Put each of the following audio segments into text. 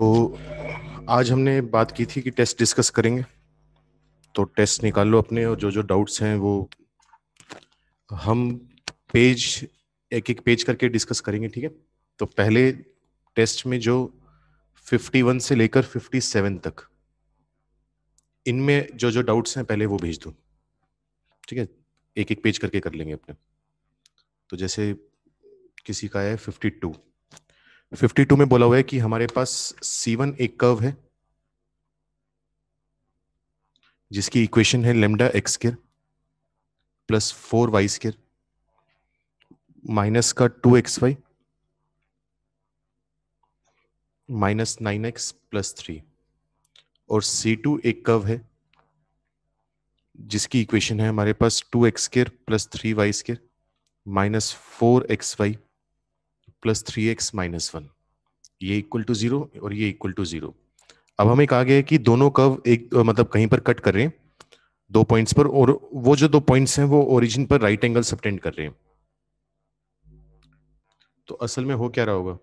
तो आज हमने बात की थी कि टेस्ट डिस्कस करेंगे तो टेस्ट निकाल लो अपने और जो जो डाउट्स हैं वो हम पेज एक एक पेज करके डिस्कस करेंगे ठीक है तो पहले टेस्ट में जो 51 से लेकर 57 तक इनमें जो जो डाउट्स हैं पहले वो भेज दो ठीक है एक एक पेज करके कर लेंगे अपने तो जैसे किसी का है 52 फिफ्टी टू में बोला हुआ है कि हमारे पास सी वन एक कर्व है जिसकी इक्वेशन है lambda x square plus four y square minus का two x y minus nine x plus three और सी टू एक कर्व है जिसकी इक्वेशन है हमारे पास two x square plus three y square minus four x y plus three x minus one ये equal to zero और ये इक्वल टू जीरो अब हमें कहा गया है कि दोनों कर्व एक मतलब कहीं पर कट कर रहे हैं दो पॉइंट्स पर और वो जो दो पॉइंट्स हैं वो ओरिजिन पर राइट एंगल सबटेंड कर रहे हैं तो असल में हो क्या रहा होगा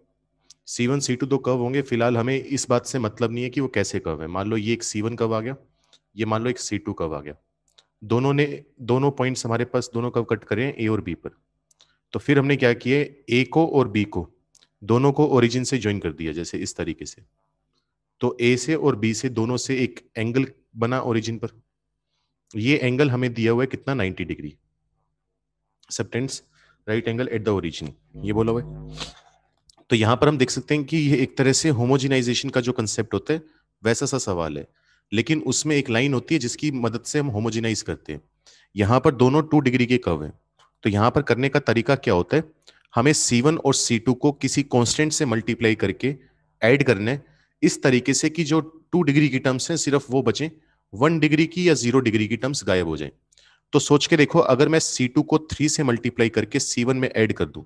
C1, C2 दो कर्व होंगे फिलहाल हमें इस बात से मतलब नहीं है कि वो कैसे कर्व है मान लो ये एक C1 कर्व आ गया ये मान लो एक C2 कर्व आ गया दोनों ने दोनों पॉइंट्स हमारे पास दोनों कर्व कट करें A और B पर तो फिर हमने क्या किया ए को और बी को दोनों को ओरिजिन से ज्वाइन कर दिया जैसे इस तरीके से तो ए से और बी से दोनों से एक एंगल बना ओरिजिन पर ये एंगल हमें दिया हुआ है कितना 90 degree subtends right angle at the origin ये बोला हुआ तो यहां पर हम देख सकते हैं कि ये एक तरह से होमोजिनाइजेशन का जो कंसेप्ट होता है वैसा सा सवाल है लेकिन उसमें एक लाइन होती है जिसकी मदद से हम होमोजिनाइज करते हैं यहां पर दोनों टू डिग्री के कव है तो यहां पर करने का तरीका क्या होता है हमें वन और सी टू को किसी कॉन्स्टेंट से मल्टीप्लाई करके एड करने इस तरीके से कि जो टू डिग्री की टर्म्स हैं सिर्फ वो बचें वन डिग्री की या जीरो डिग्री की टर्म्स गायब हो जाएं तो सोच के देखो अगर मैं सी टू को थ्री से मल्टीप्लाई करके वन में एड कर दू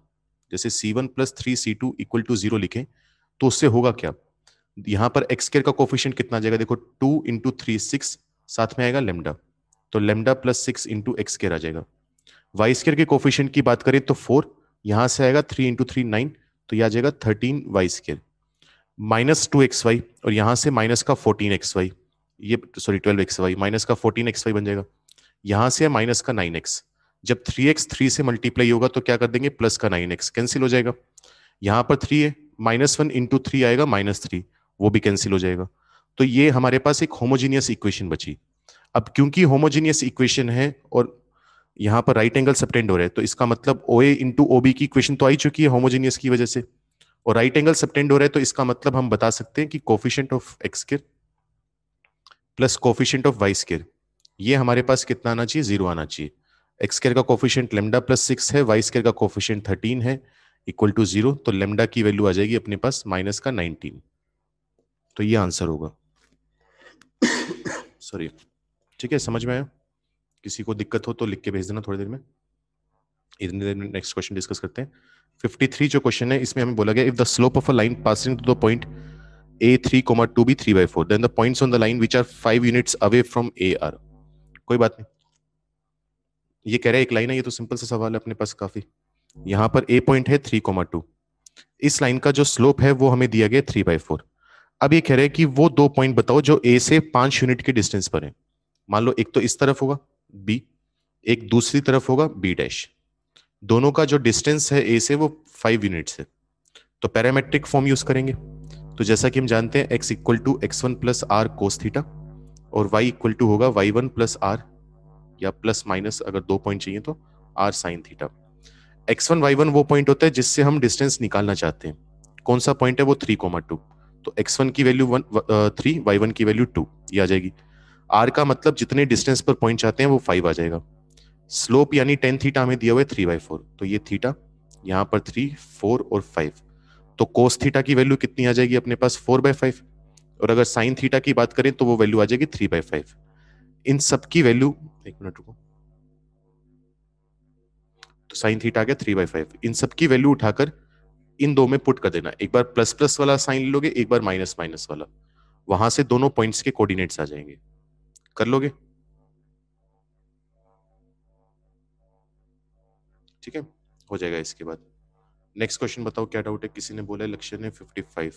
जैसे c one plus three c two equal to zero लिखें तो उससे होगा क्या यहां पर एक्स का कोफिशियंट कितना आ जाएगा देखो टू इंटू थ्री सिक्स साथ में आएगा लेमडा तो lambda plus six into x आ जाएगा वाई स्केयर के कोफिशियंट की बात करें तो फोर यहां से आएगा थ्री इंटू थ्री नाइन तो यह आ जाएगा thirteen y square minus two x y और यहां से माइनस का फोर्टीन एक्स वाई ये sorry twelve x y minus का फोर्टीन एक्स वाई बन जाएगा यहां से है माइनस का नाइन एक्स जब थ्री एक्स थ्री से मल्टीप्लाई होगा तो क्या कर देंगे प्लस का नाइन एक्स कैंसिल हो जाएगा यहां पर थ्री है माइनस वन इंटू थ्री आएगा माइनस थ्री वो भी कैंसिल हो जाएगा तो ये हमारे पास एक होमोजीनियस इक्वेशन बची अब क्योंकि होमोजीनियस इक्वेशन है और यहां पर राइट एंगल सेप्टेंड हो रहा है तो इसका मतलब O A into O B की इक्वेशन तो आई चुकी है होमोजेनियस की वजह से और राइट एंगल सेप्टेंड हो रहा है तो इसका मतलब हम बता सकते हैं कि coefficient of x square plus coefficient of y square ये हमारे पास कितना आना चाहिए जीरो आना चाहिए एक्स केयर का कोफिशियंट लेमडा प्लस सिक्स है वाई स्केयर का कोफिशियंट थर्टीन है इक्वल टू जीरो तो लेमडा की वैल्यू आ जाएगी अपने पास माइनस का नाइनटीन तो ये आंसर होगा सॉरी ठीक है समझ में आया किसी को दिक्कत हो तो लिख के भेज देना थोड़ी देर में इतनी देर में नेक्स्ट क्वेश्चन डिस्कस करते हैं फिफ्टी थ्री जो क्वेश्चन है इसमें हमें बोला गया if the slope of a line passing to the point A three comma two be three by four then the point on the line which are five units away from A are कोई बात नहीं ये कह रहा है एक line है ये तो सिंपल सा सवाल है अपने पास काफी यहाँ पर ए पॉइंट है थ्री कोमा टू इस लाइन का जो स्लोप है वो हमें दिया गया थ्री बाई फोर अब ये कह रहे हैं कि वो दो पॉइंट बताओ जो ए से पांच यूनिट के डिस्टेंस पर है मान लो एक तो इस तरफ होगा बी एक दूसरी तरफ होगा बी डैश दोनों का जो डिस्टेंस है ए से वो फाइव यूनिट्स है तो पैरामेट्रिक फॉर्म यूज करेंगे तो जैसा कि हम जानते हैं x equal to x one plus r cos theta और वाई इक्वल टू होगा वाई वन प्लस आर या प्लस माइनस अगर दो पॉइंट चाहिए तो r sine theta x one y one वो पॉइंट होता है जिससे हम डिस्टेंस निकालना चाहते हैं कौन सा पॉइंट है वो थ्री कोमा टू तो एक्स वन की value one three y one की वैल्यू टू ये आ जाएगी आर का मतलब जितने डिस्टेंस पर पॉइंट चाहते हैं वो फाइव आ जाएगा स्लोप यानी टेन थीटा हमें दिया हुआ है थ्री बाई फोर तो ये थीटा यहाँ पर थ्री फोर और फाइव तो कोस थीटा की वैल्यू कितनी आ जाएगी अपने पास फोर बाय फाइव और अगर साइन थीटा की बात करें तो वो वैल्यू आ जाएगी थ्री बाय फाइव इन सब की वैल्यू एक मिनट रुको तो साइन थीटा आ गया थ्री बाय फाइव इन सब की वैल्यू उठाकर इन दो में पुट कर देना एक बार प्लस प्लस वाला साइन लोगे एक बार माइनस माइनस वाला वहां से दोनों पॉइंट्स के कोऑर्डिनेट्स आ जाएंगे कर लोगे ठीक है हो जाएगा इसके बाद नेक्स्ट क्वेश्चन बताओ क्या डाउट है किसी ने बोला लक्ष्य ने 55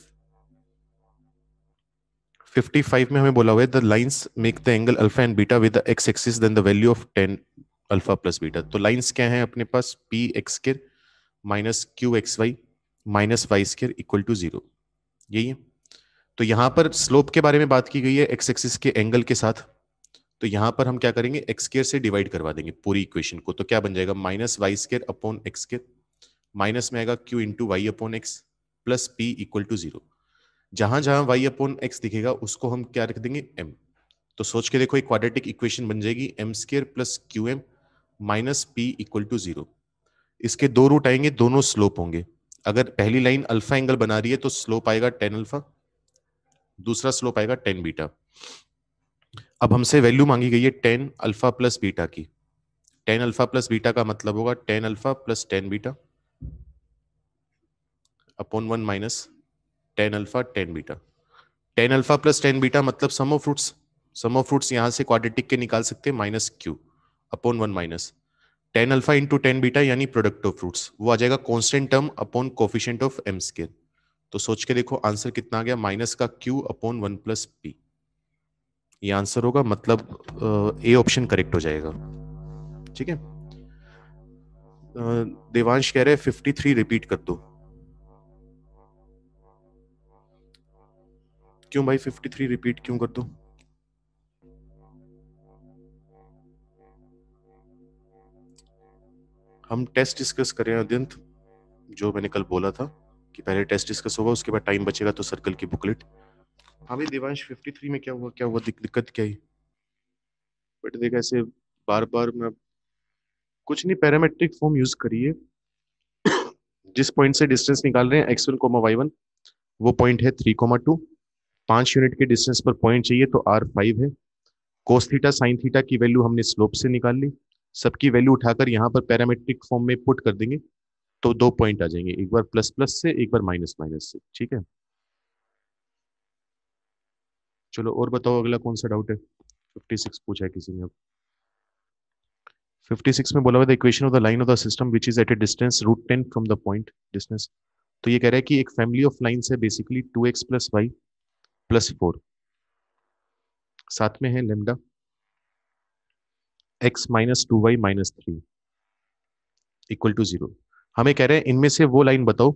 55 में हमें बोला हुआ है the lines make the angle alpha and beta with x axis then the value of 10 alpha plus beta तो लाइंस क्या है अपने पास पी एक्स के minus q x y minus y square equal to zero यही है तो यहां पर स्लोप के बारे में बात की गई है एक्स एक्सिस के एंगल के साथ तो यहां पर हम क्या करेंगे एक्सकेयर से डिवाइड करवा देंगे पूरी इक्वेशन को तो क्या बन जाएगा minus y square upon x square minus में आएगा q into y upon x plus p equal to zero जहां जहां वाई अपॉन एक्स दिखेगा उसको हम क्या रख देंगे एम तो सोच के देखो एक क्वाड्रेटिक इक्वेशन बन जाएगी m square plus q m minus P equal to zero इसके दो रूट आएंगे दोनों स्लोप होंगे अगर पहली लाइन अल्फा एंगल बना रही है तो स्लोप आएगा टेन अल्फा दूसरा स्लोप आएगा टेन बीटा अब हमसे वैल्यू मांगी गई है टेन अल्फा प्लस बीटा की टेन अल्फा प्लस बीटा का मतलब होगा tan alpha plus tan beta upon one minus tan alpha tan beta tan alpha plus tan beta मतलब sum of roots sum of roots यहां से quadratic के निकाल सकते हैं minus q upon one minus tan alpha into tan beta यानी product of roots वो आ जाएगा constant term upon coefficient of m square तो सोच के देखो आंसर कितना आ गया माइनस का q upon one plus p ये आंसर होगा मतलब ए ऑप्शन करेक्ट हो जाएगा ठीक है देवांश कह रहे फिफ्टी थ्री रिपीट कर दो क्यों भाई फिफ्टी थ्री रिपीट क्यों कर दो हम टेस्ट डिस्कस कर रहे हैं अद्यंत जो मैंने कल बोला था कि पहले टेस्ट डिस्कस होगा उसके बाद टाइम बचेगा तो सर्कल की बुकलेट अभी दिवंश 53 में क्या हुआ क्या हुआ दिक, दिक्कत क्या ही बट देख ऐसे बार बार मैं कुछ नहीं पैरामेट्रिक फॉर्म यूज करिए जिस पॉइंट से डिस्टेंस निकाल रहे हैं x one comma y one वो पॉइंट है थ्री कोमा टू पांच यूनिट के डिस्टेंस पर पॉइंट चाहिए तो आर फाइव है कोस थीटा साइन थीटा की वैल्यू हमने स्लोप से निकाल ली सबकी वैल्यू उठाकर यहाँ पर पैरामेट्रिक फॉर्म में पुट कर देंगे तो दो पॉइंट आ जाएंगे एक बार प्लस प्लस से एक बार माइनस माइनस से ठीक है चलो और बताओ अगला कौन सा डाउट है 56 पूछा है किसी ने अब 56 में बोला हुआ the equation of the line of the system which is at a distance root ten from the point distance तो ये कह रहा है कि एक फैमिली ऑफ लाइन्स है basically two x plus y plus four साथ में है lambda x minus two y minus three equal to zero हमें कह रहे हैं इनमें से वो लाइन बताओ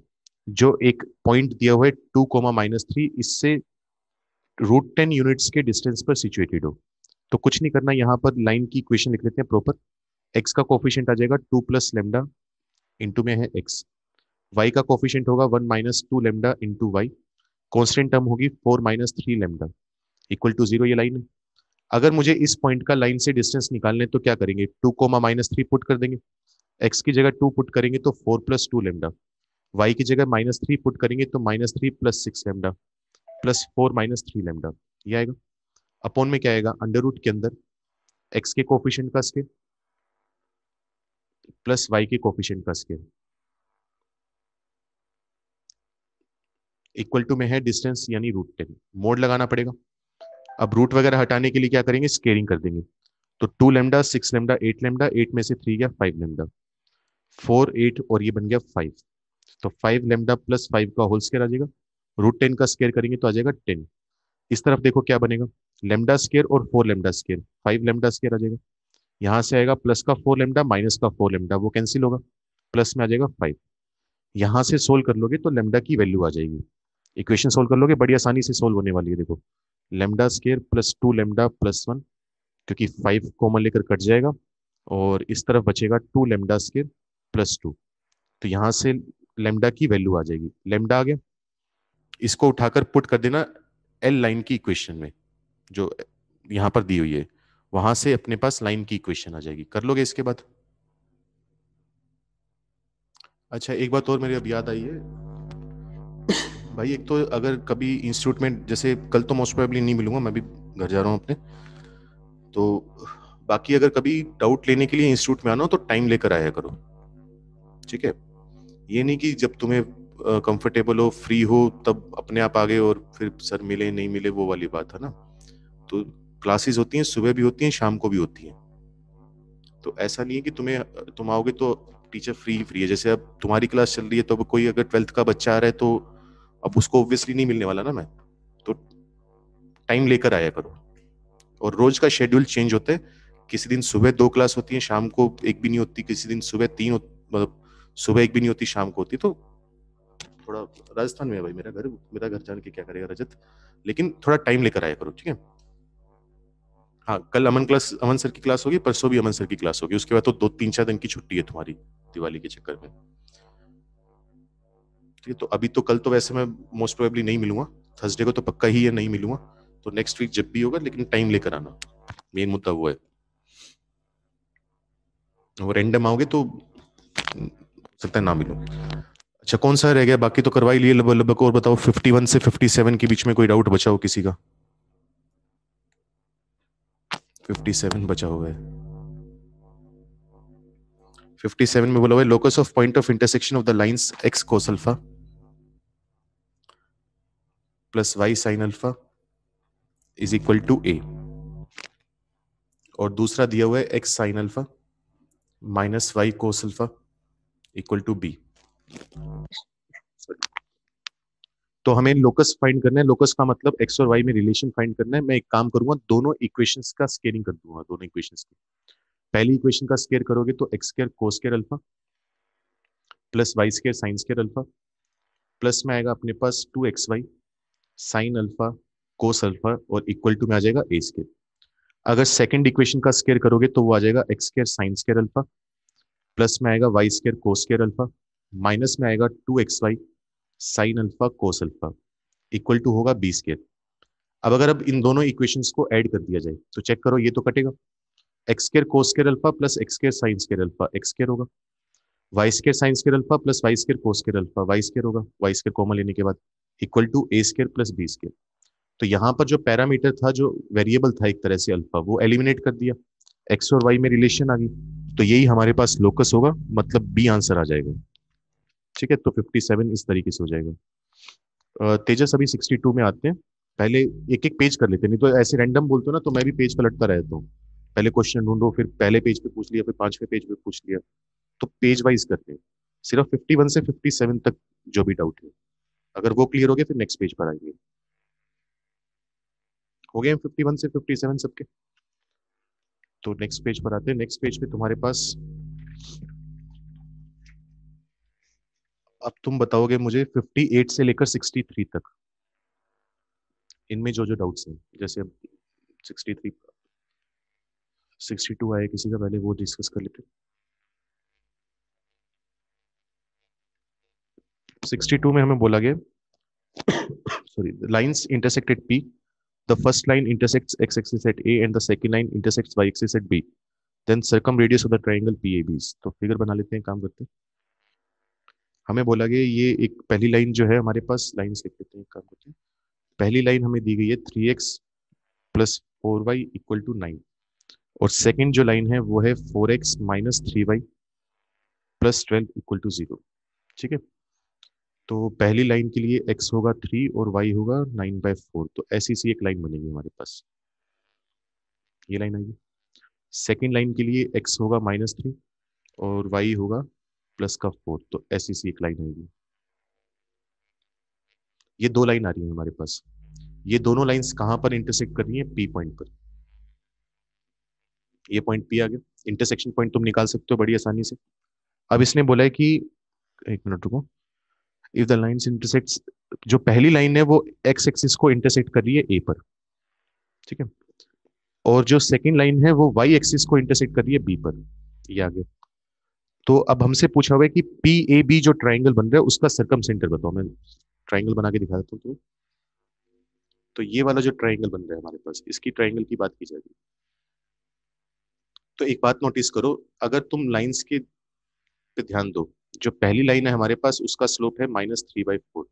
जो एक पॉइंट दिया हुआ है टू कोमा माइनस थ्री इससे रूट टेन यूनिट्स के डिस्टेंस पर सिचुएटेड हो तो कुछ नहीं करना यहाँ पर लाइन की इक्वेशन लिख लेते हैं प्रॉपर एक्स का कोफिशियंट आ जाएगा टू प्लस लेमडा इंटू में है एक्स वाई का कोफिशियंट होगा one minus two lambda into y constant term होगी four minus three lambda equal to zero ये लाइन है अगर मुझे इस पॉइंट का लाइन से डिस्टेंस निकालने तो क्या करेंगे two comma minus three put कर देंगे एक्स की जगह टू पुट करेंगे तो four plus two lambda y की जगह माइनस थ्री पुट करेंगे तो minus three plus six lambda plus four minus three lambda ये आएगा अपॉन में क्या आएगा अंडर रूट के अंदर एक्स के कोफिशियंट का स्केर प्लस वाई के कोफिशियंट का स्केर इक्वल टू में है डिस्टेंस यानी रूट टेन मोड लगाना पड़ेगा अब रूट वगैरह हटाने के लिए क्या करेंगे स्केरिंग कर देंगे तो two lambda six lambda eight lambda eight में से थ्री गया फाइव लेमडा फोर एट और ये बन गया फाइव तो फाइव लेमडा प्लस फाइव का होल स्केयर आ जाएगा रूट टेन का स्केयर करेंगे तो आ जाएगा टेन इस तरफ देखो क्या बनेगा लेमडा स्केयर और four lambda square five lambda square आ जाएगा यहाँ से आएगा प्लस का फोर लेमडा माइनस का फोर लेमडा वो कैंसिल होगा प्लस में आ जाएगा फाइव यहाँ से सोल्व कर लोगे तो लेमडा की वैल्यू आ जाएगी इक्वेशन सोल्व कर लोगे बड़ी आसानी से सोल्व होने वाली है देखो lambda square plus two lambda plus one क्योंकि फाइव कॉमन लेकर कट जाएगा और इस तरफ बचेगा two lambda square plus two तो यहाँ से लेमडा की वैल्यू आ जाएगी लेमडा आ गया इसको उठाकर पुट कर देना एल लाइन की इक्वेशन में जो यहां पर दी हुई है वहां से अपने पास लाइन की इक्वेशन आ जाएगी कर लोगे इसके बाद अच्छा एक बात और मेरी अब याद आई है भाई एक तो अगर कभी इंस्टीट्यूट में जैसे कल तो मोस्ट प्रोबेबली नहीं मिलूंगा मैं भी घर जा रहा हूँ अपने तो बाकी अगर कभी डाउट लेने के लिए इंस्टीट्यूट में आना हो तो टाइम लेकर आया करो ठीक है ये नहीं कि जब तुम्हें कंफर्टेबल हो फ्री हो तब अपने आप आगे और फिर सर मिले नहीं मिले वो वाली बात है ना तो क्लासेस होती हैं सुबह भी होती हैं शाम को भी होती हैं तो ऐसा नहीं है कि तुम्हें तुम आओगे तो टीचर फ्री ही फ्री है जैसे अब तुम्हारी क्लास चल रही है तो अब कोई अगर ट्वेल्थ का बच्चा आ रहा है तो अब उसको ऑब्वियसली नहीं मिलने वाला ना मैं तो टाइम लेकर आया करो और रोज का शेड्यूल चेंज होता है किसी दिन सुबह दो क्लास होती है शाम को एक भी नहीं होती किसी दिन सुबह तीन मतलब सुबह एक भी नहीं होती शाम को होती तो थोड़ा राजस्थान में है भाई मेरा घर मेरा घर जान के क्या करेगा रजत लेकिन थोड़ा टाइम लेकर आया करो ठीक है हाँ कल अमन क्लास अमन सर की क्लास होगी परसों भी अमन सर की क्लास होगी उसके बाद तो दो तीन चार दिन की छुट्टी है तुम्हारी दिवाली के चक्कर में ठीक है तो अभी तो कल तो वैसे मैं मोस्ट प्रोबेबली नहीं मिलूंगा थर्सडे को तो पक्का ही है नहीं मिलूंगा तो नेक्स्ट वीक जब भी होगा लेकिन टाइम लेकर आना मेन मुद्दा वो है वो रेंडम आओगे तो सकता है ना मिलूं अच्छा कौन सा रह गया बाकी तो करवाई लिए लगभग लगभग और बताओ 51 से 57 के बीच में कोई डाउट बचा हो किसी का 57 बचा हुआ है 57 में बोला हुआ locus of point of intersection of the lines x cos alpha plus y sine alpha is equal to a और दूसरा दिया हुआ है x sine alpha minus y cos alpha equal to b तो हमें लोकस फाइंड करना है locus का मतलब एक्स और वाई में रिलेशन फाइंड करना है मैं एक काम करूंगा दोनों इक्वेशंस का स्केयरिंग कर दूंगा दोनों इक्वेशंस की पहली इक्वेशन का स्केयर करोगे तो x square cos square alpha plus y square sine square alpha plus में आएगा अपने पास two x y sine alpha cos alpha और इक्वल टू में आ जाएगा ए स्केयर अगर सेकेंड इक्वेशन का स्केयर करोगे तो वो आ जाएगा x square sine square alpha plus में आएगा y square cos square alpha minus में आएगा two x y sine alpha cos alpha equal to होगा बी स्केयर अब अगर अब इन दोनों इक्वेशन को एड कर दिया जाए तो चेक करो ये तो कटेगा x square cos square alpha plus x square sine square alpha x square होगा y square sine square alpha plus y square cos square alpha y square होगा वाई स्केयर कॉमन लेने के बाद equal to a square plus b square तो यहाँ पर जो parameter था जो वेरिएबल था एक तरह से अल्फा वो एलिमिनेट कर दिया एक्स और वाई में रिलेशन आ गई तो यही हमारे पास लोकस होगा मतलब बी आंसर आ जाएगा ठीक है तो 57 इस तरीके से हो जाएगा तेजस अभी 62 में आते हैं पहले एक एक पेज कर लेते हैं नहीं तो ऐसे रैंडम बोलते हो ना तो मैं भी पेज पलटता रहता हूँ पहले क्वेश्चन ढूंढो फिर पहले पेज पे पूछ लिया फिर पांचवे पेज पे पूछ लिया तो पेज वाइज करते हैं सिर्फ 51 से 57 तक जो भी डाउट है अगर वो क्लियर हो गया फिर नेक्स्ट पेज पर आएंगे हो गए 51 से 57 सबके तो नेक्स्ट पेज पर आते हैं नेक्स्ट पेज पे तुम्हारे पास अब तुम बताओगे मुझे 58 से लेकर 63 तक इनमें जो जो डाउट्स हैं जैसे 63 62 आए किसी का पहले वो डिस्कस कर लेते 62 में हमें बोला गया sorry lines intersected P the first line intersects x axis at A and the second line intersects y axis at B then circum radius of the triangle P तो फिगर बना लेते हैं काम करते हैं हमें बोला गया ये एक पहली लाइन जो है हमारे पास लाइन लिख लेते हैं काम करते हैं पहली लाइन हमें दी गई है three x plus four y equal to nine और सेकेंड जो लाइन है वो है four x minus three y plus twelve equal to zero ठीक है तो पहली लाइन के लिए एक्स होगा थ्री और वाई होगा नाइन बाय फोर तो ऐसी सी एक लाइन बनेगी हमारे पास ये लाइन आएगी सेकेंड लाइन के लिए एक्स होगा माइनस थ्री और वाई होगा प्लस का फोर्थ तो ऐसी सी एक लाइन आएगी ये दो लाइन आ रही है हमारे पास ये दोनों लाइंस कहां पर इंटरसेक्ट कर रही है पी पॉइंट पर ये पॉइंट पी आ गया इंटरसेक्शन पॉइंट तुम निकाल सकते हो बड़ी आसानी से अब इसने बोला है कि एक मिनट रुको इफ द लाइंस इंटरसेक्ट जो पहली लाइन है वो एक्स एक्सिस को इंटरसेक्ट कर रही है ए पर ठीक है और जो सेकेंड लाइन है वो वाई एक्सिस को इंटरसेक्ट कर रही है बी पर ये आ गया तो अब हमसे पूछा हुआ है कि पी ए बी जो ट्राइंगल बन रहा है उसका सरकम सेंटर बताओ मैं ट्राइंगल बना के दिखा देता हूँ तुम्हें तो ये वाला जो ट्राइंगल बन रहा है हमारे पास इसकी ट्राइंगल की बात की जाएगी तो एक बात नोटिस करो अगर तुम लाइंस के पे ध्यान दो जो पहली लाइन है हमारे पास उसका स्लोप है माइनस थ्री बाई फोर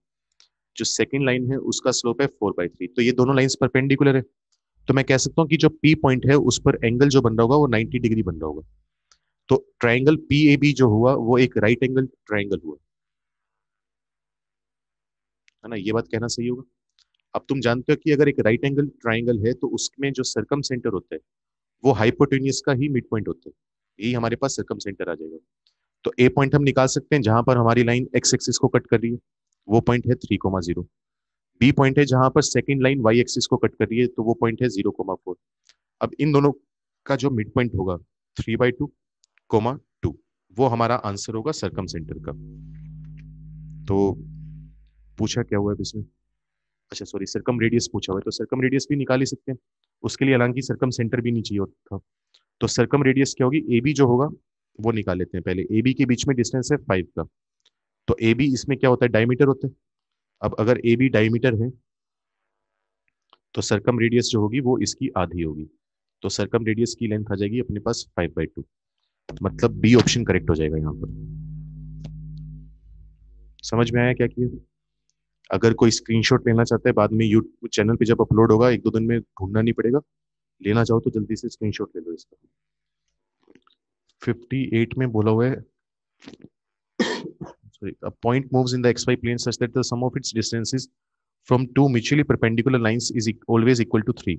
जो सेकेंड लाइन है उसका स्लोप है फोर बाई थ्री तो ये दोनों लाइन्स परपेंडिकुलर है तो मैं कह सकता हूँ कि जो पी पॉइंट है उस पर एंगल जो बन रहा होगा वो नाइन्टी डिग्री बन रहा होगा तो ट्राइंगल पी ए बी जो हुआ वो एक राइट एंगल ट्राइंगल हुआ है ना ये बात कहना सही होगा अब तुम जानते हो कि अगर एक राइट एंगल ट्राइंगल है तो उसमें जो सरकम सेंटर होता है वो हाइपोटेनियस का ही मिड पॉइंट होता है यही हमारे पास सरकम सेंटर आ जाएगा तो ए पॉइंट हम निकाल सकते हैं जहां पर हमारी लाइन एक्स एक्सिस को कट कर रही है वो पॉइंट है three comma zero B point है जहां पर सेकेंड लाइन वाई एक्सिस को कट कर रही है तो वो पॉइंट है जीरो कोमा फोर अब इन दोनों का जो मिड पॉइंट होगा three by two comma two वो हमारा आंसर होगा सरकम सेंटर का तो पूछा क्या हुआ है इसमें अच्छा सॉरी सरकम रेडियस पूछा हुआ है तो सरकम रेडियस भी निकाल ही सकते हैं उसके लिए हालांकि सरकम सेंटर भी नहीं चाहिए होता तो सरकम रेडियस क्या होगी ए बी जो होगा वो निकाल लेते हैं पहले ए बी के बीच में डिस्टेंस है फाइव का तो ए बी इसमें क्या होता है डायमीटर होता है अब अगर ए बी डायमीटर है तो सरकम रेडियस जो होगी वो इसकी आधी होगी तो सरकम रेडियस की लेंथ आ जाएगी अपने पास फाइव बाई टू मतलब बी ऑप्शन करेक्ट हो जाएगा यहाँ पर समझ में आया क्या किया अगर कोई स्क्रीनशॉट लेना चाहता है बाद में यूट्यूब चैनल पे जब अपलोड होगा एक दो दिन में ढूंढना नहीं पड़ेगा लेना चाहो तो जल्दी से स्क्रीनशॉट ले लो इसका 58 में बोला हुआ है sorry a point moves in the xy plane such that the sum of its distances from two mutually perpendicular lines is e-, always equal to 3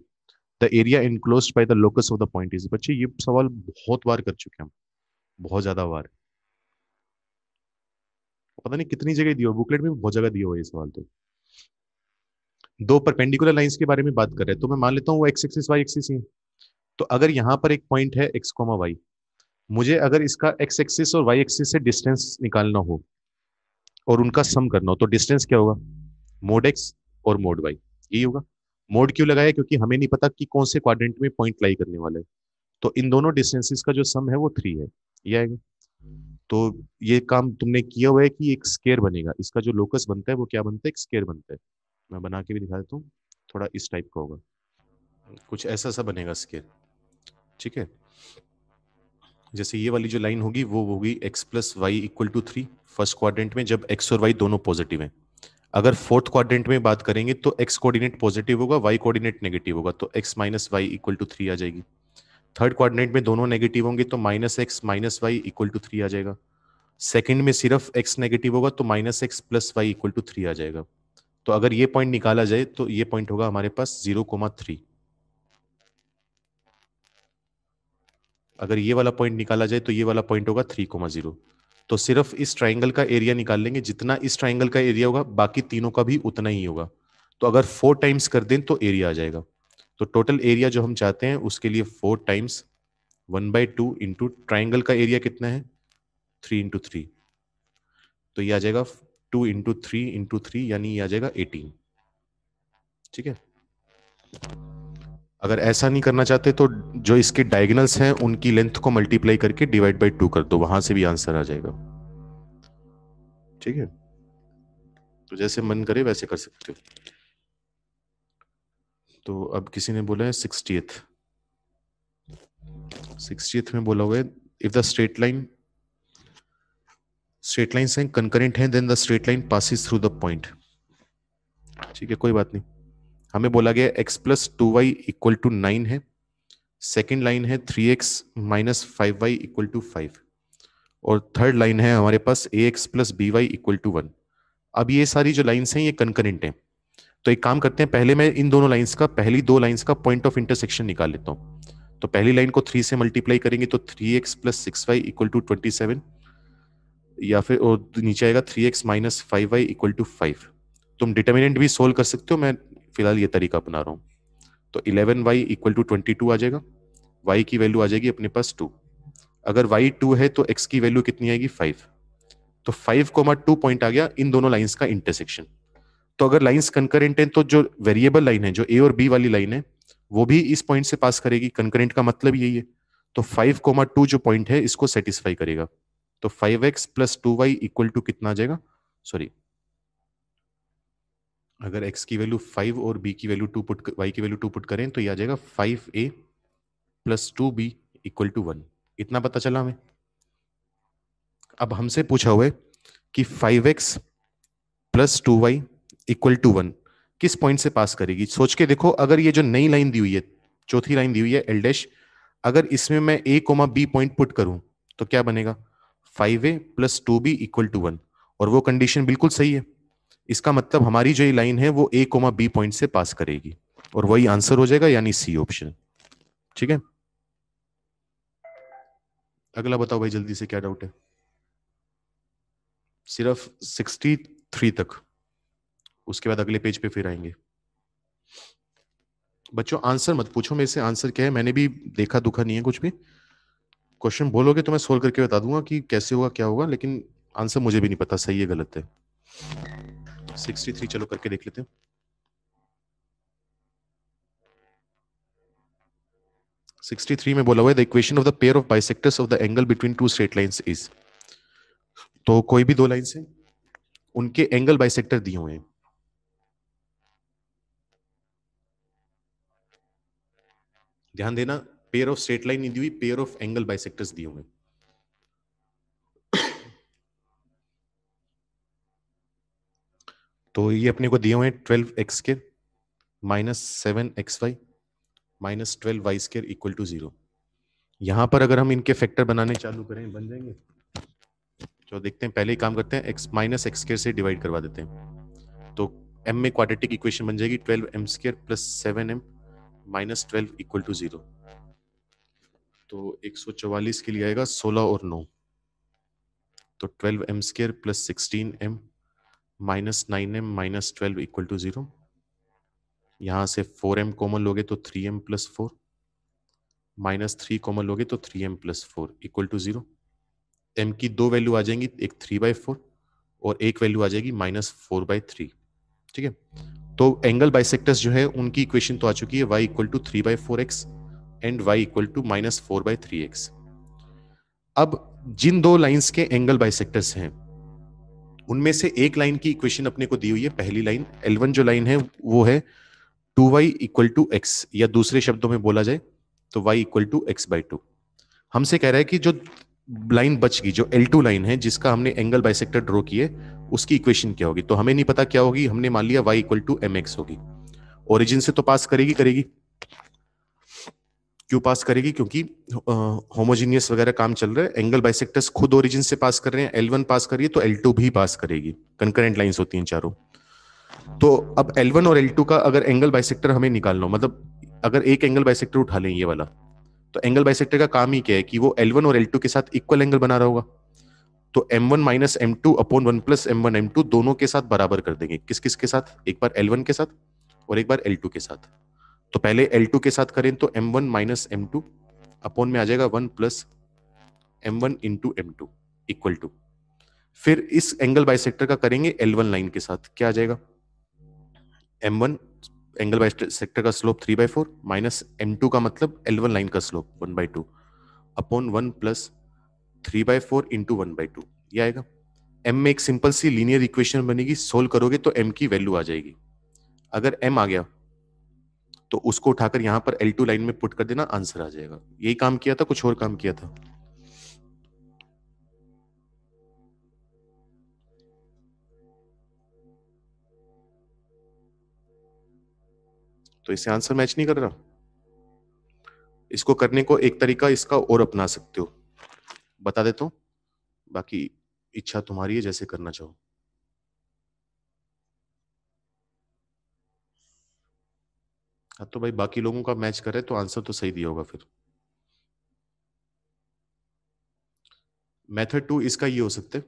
the area enclose by the locus of the point is बच्चे ये सवाल बहुत बार कर चुके हैं बहुत ज्यादा बार पता नहीं कितनी जगह दिया बुकलेट में बहुत जगह दिया हुआ ये सवाल तो दो परपेंडिकुलर लाइंस के बारे में बात कर रहे हैं तो मैं मान लेता हूँ वो एक्स एक्सिस वाई एक्सिस ही तो अगर यहाँ पर एक पॉइंट है एक्स कोमा वाई मुझे अगर इसका एक्स एक्सिस और वाई एक्सिस से डिस्टेंस निकालना हो और उनका सम करना हो तो डिस्टेंस क्या होगा मोड एक्स और मोड वाई यही होगा मोड क्यों लगाया क्योंकि हमें नहीं पता कि कौन से क्वाड्रेंट में पॉइंट लाई करने वाला है तो इन दोनों डिस्टेंसेस का जो सम है वो थ्री है ये आएगा तो ये काम तुमने किया हुआ है कि एक स्केयर बनेगा इसका जो लोकस बनता है वो क्या बनता है एक स्केयर बनता है मैं बना के भी दिखा देता हूँ थोड़ा इस टाइप का होगा कुछ ऐसा सा बनेगा स्केयर ठीक है जैसे ये वाली जो लाइन होगी वो होगी x plus y equal to three first quadrant में जब एक्स और वाई दोनों पॉजिटिव हैं अगर फोर्थ क्वाड्रेंट में बात करेंगे तो एक्स कोऑर्डिनेट पॉजिटिव होगा वाई कोऑर्डिनेट नेगेटिव होगा तो x minus y equal to three आ जाएगी थर्ड क्वाड्रेंट में दोनों नेगेटिव होंगे तो minus x minus y equal to three आ जाएगा सेकंड में सिर्फ एक्स नेगेटिव होगा तो minus x plus y equal to three आ जाएगा तो अगर ये पॉइंट निकाला जाए तो ये पॉइंट होगा हमारे पास जीरो कोमा थ्री अगर ये वाला पॉइंट निकाला जाए तो ये वाला पॉइंट होगा थ्री कोमा जीरो तो सिर्फ इस ट्राइंगल का एरिया निकाल लेंगे जितना इस ट्राइंगल का एरिया होगा बाकी तीनों का भी उतना ही होगा तो अगर फोर टाइम्स कर दें तो एरिया आ जाएगा तो टोटल एरिया जो हम चाहते हैं उसके लिए four times one by two into triangle का एरिया कितना है थ्री इंटू थ्री तो ये आ जाएगा two into three into three यानी ये आ जाएगा एटीन ठीक है अगर ऐसा नहीं करना चाहते तो जो इसके डायगनल्स हैं उनकी लेंथ को मल्टीप्लाई करके डिवाइड बाई टू कर दो वहां से भी आंसर आ जाएगा ठीक है तो जैसे मन करे वैसे कर सकते हो तो अब किसी ने बोला है सिक्सटी सिक्सटी में बोला हुआ है if the straight line straight lines हैं कंकरेंट हैं then the straight line passes through the point ठीक है कोई बात नहीं हमें बोला गया x plus two y equal to nine है सेकेंड लाइन है three x minus five y equal to five और थर्ड लाइन है हमारे पास a x plus b y equal to one अब ये सारी जो लाइन्स हैं ये कनकरेंट हैं तो एक काम करते हैं पहले मैं इन दोनों लाइन्स का पहली दो लाइन्स का पॉइंट ऑफ इंटरसेक्शन निकाल लेता हूँ तो पहली लाइन को थ्री से मल्टीप्लाई करेंगे तो three x plus six y equal to twenty seven या फिर और नीचे आएगा three x minus five y equal to five तुम डिटर्मिनेंट भी सोल्व कर सकते हो मैं फिलहाल ये तरीका अपना रहा हूँ तो eleven y equal to twenty two आ जाएगा वाई की वैल्यू आ जाएगी अपने पास टू अगर वाई टू है तो एक्स की वैल्यू कितनी आएगी फाइव तो फाइव कोमा टू पॉइंट आ गया इन दोनों लाइन्स का इंटरसेक्शन तो अगर लाइन्स कंकरेंट है तो जो वेरिएबल लाइन है जो ए और बी वाली लाइन है वो भी इस पॉइंट से पास करेगी कंकरेंट का मतलब यही है तो फाइव कोमा टू जो पॉइंट है इसको सेटिस्फाई करेगा तो five x plus two y equal to कितना आ जाएगा सॉरी अगर एक्स की वैल्यू फाइव और बी की वैल्यू टू पुट वाई की वैल्यू टू पुट करें तो ये आ जाएगा five a plus two b equal to one इतना पता चला हमें अब हमसे पूछा हुआ है कि five x plus two y equal to one किस पॉइंट से पास करेगी सोच के देखो अगर ये जो नई लाइन दी हुई है चौथी लाइन दी हुई है एल डैश अगर इसमें मैं a comma b point put करूं तो क्या बनेगा five a plus two b equal to one और वो कंडीशन बिल्कुल सही है इसका मतलब हमारी जो ये लाइन है वो ए कोमा बी पॉइंट से पास करेगी और वही आंसर हो जाएगा यानी सी ऑप्शन ठीक है अगला बताओ भाई जल्दी से क्या डाउट है सिर्फ थ्री तक उसके बाद अगले पेज पे फिर आएंगे बच्चों आंसर मत पूछो मेरे से आंसर क्या है मैंने भी देखा दुखा नहीं है कुछ भी क्वेश्चन बोलोगे तो मैं सोल्व करके बता दूंगा कि कैसे होगा क्या होगा लेकिन आंसर मुझे भी नहीं पता सही है गलत है सिक्सटी थ्री चलो करके देख लेते हैं सिक्सटी थ्री में बोला हुआ है the equation of the pair of bisectors of the angle between two straight lines is तो कोई भी दो लाइंस है उनके एंगल बाइसेक्टर दिए हुए हैं ध्यान देना पेयर ऑफ स्ट्रेट लाइन नहीं दी हुई पेयर ऑफ एंगल बाइसेक्टर्स दिए हुए हैं तो ये अपने को दिए हुए हैं twelve x square minus seven x y minus twelve y square equal to zero यहाँ पर अगर हम इनके फैक्टर बनाने चालू करें बन जाएंगे तो देखते हैं पहले ही काम करते हैं एक्स माइनस एक्स स्केयर से डिवाइड करवा देते हैं तो एम में क्वाड्रेटिक इक्वेशन बन जाएगी twelve m square plus seven m minus twelve equal to zero तो एक सौ चवालीस के लिए आएगा सोलह और नौ तो twelve m square plus sixteen m minus nine m minus twelve equal to zero यहां से फोर एम कॉमन लोगे तो three m plus four minus three common लोगे तो three m plus four equal to zero m की दो value आ जाएंगी एक थ्री बाई फोर और एक वैल्यू आ जाएगी माइनस फोर बाई थ्री ठीक है तो एंगल बाइसेक्टर्स जो है उनकी इक्वेशन तो आ चुकी है y equal to three by four x and y equal to minus four by three x अब जिन दो लाइंस के एंगल बाइसेक्टर्स हैं उनमें से एक लाइन की इक्वेशन अपने को दी हुई है पहली लाइन एल जो लाइन है वो है two y equal to x या दूसरे शब्दों में बोला जाए तो y equal to x by two हमसे कह रहा है कि जो लाइन बच गई जो एल टू लाइन है जिसका हमने एंगल बाइसेक्टर ड्रॉ किए उसकी इक्वेशन क्या होगी तो हमें नहीं पता क्या होगी हमने मान लिया y equal to m x होगी ओरिजिन से तो पास करेगी करेगी क्यों पास करेगी क्योंकि होमोजीनियस वगैरह काम चल रहा है एंगल बाइसेक्टर्स खुद ओरिजिन से पास कर रहे हैं एल वन पास करिए तो एल टू भी पास करेगी कंकरेंट लाइन्स होती हैं चारों तो अब एल वन और एल टू का अगर एंगल बाइसेक्टर हमें निकालना हो मतलब अगर एक एंगल बाइसेक्टर उठा लें ये वाला तो एंगल बाइसेक्टर का काम ही क्या है कि वो एल वन और एल टू के साथ इक्वल एंगल बना रहा होगा तो m one minus m two upon one plus m one m two दोनों के साथ बराबर कर देंगे किस किस के साथ एक बार एल वन के साथ और एक बार एल टू के साथ तो पहले L2 के साथ करें तो M1 one minus m two upon में आ जाएगा one plus m one into m two equal to फिर इस एंगल बाइसेक्टर का करेंगे L1 लाइन के साथ क्या आ जाएगा M1 एंगल बाइसेक्टर का slope three by four minus m two का मतलब L1 लाइन का slope one by two upon one plus three by four into one by two यह आएगा एम में एक सिंपल सी लीनियर इक्वेशन बनेगी सोल्व करोगे तो एम की वैल्यू आ जाएगी अगर एम आ गया तो उसको उठाकर यहाँ पर एल टू लाइन में पुट कर देना आंसर आ जाएगा यही काम किया था कुछ और काम किया था तो इसे आंसर मैच नहीं कर रहा इसको करने को एक तरीका इसका और अपना सकते हो बता देता हूं बाकी इच्छा तुम्हारी है जैसे करना चाहो हाँ तो भाई बाकी लोगों का मैच करे तो आंसर तो सही दिया होगा फिर मेथड टू इसका ये हो सकते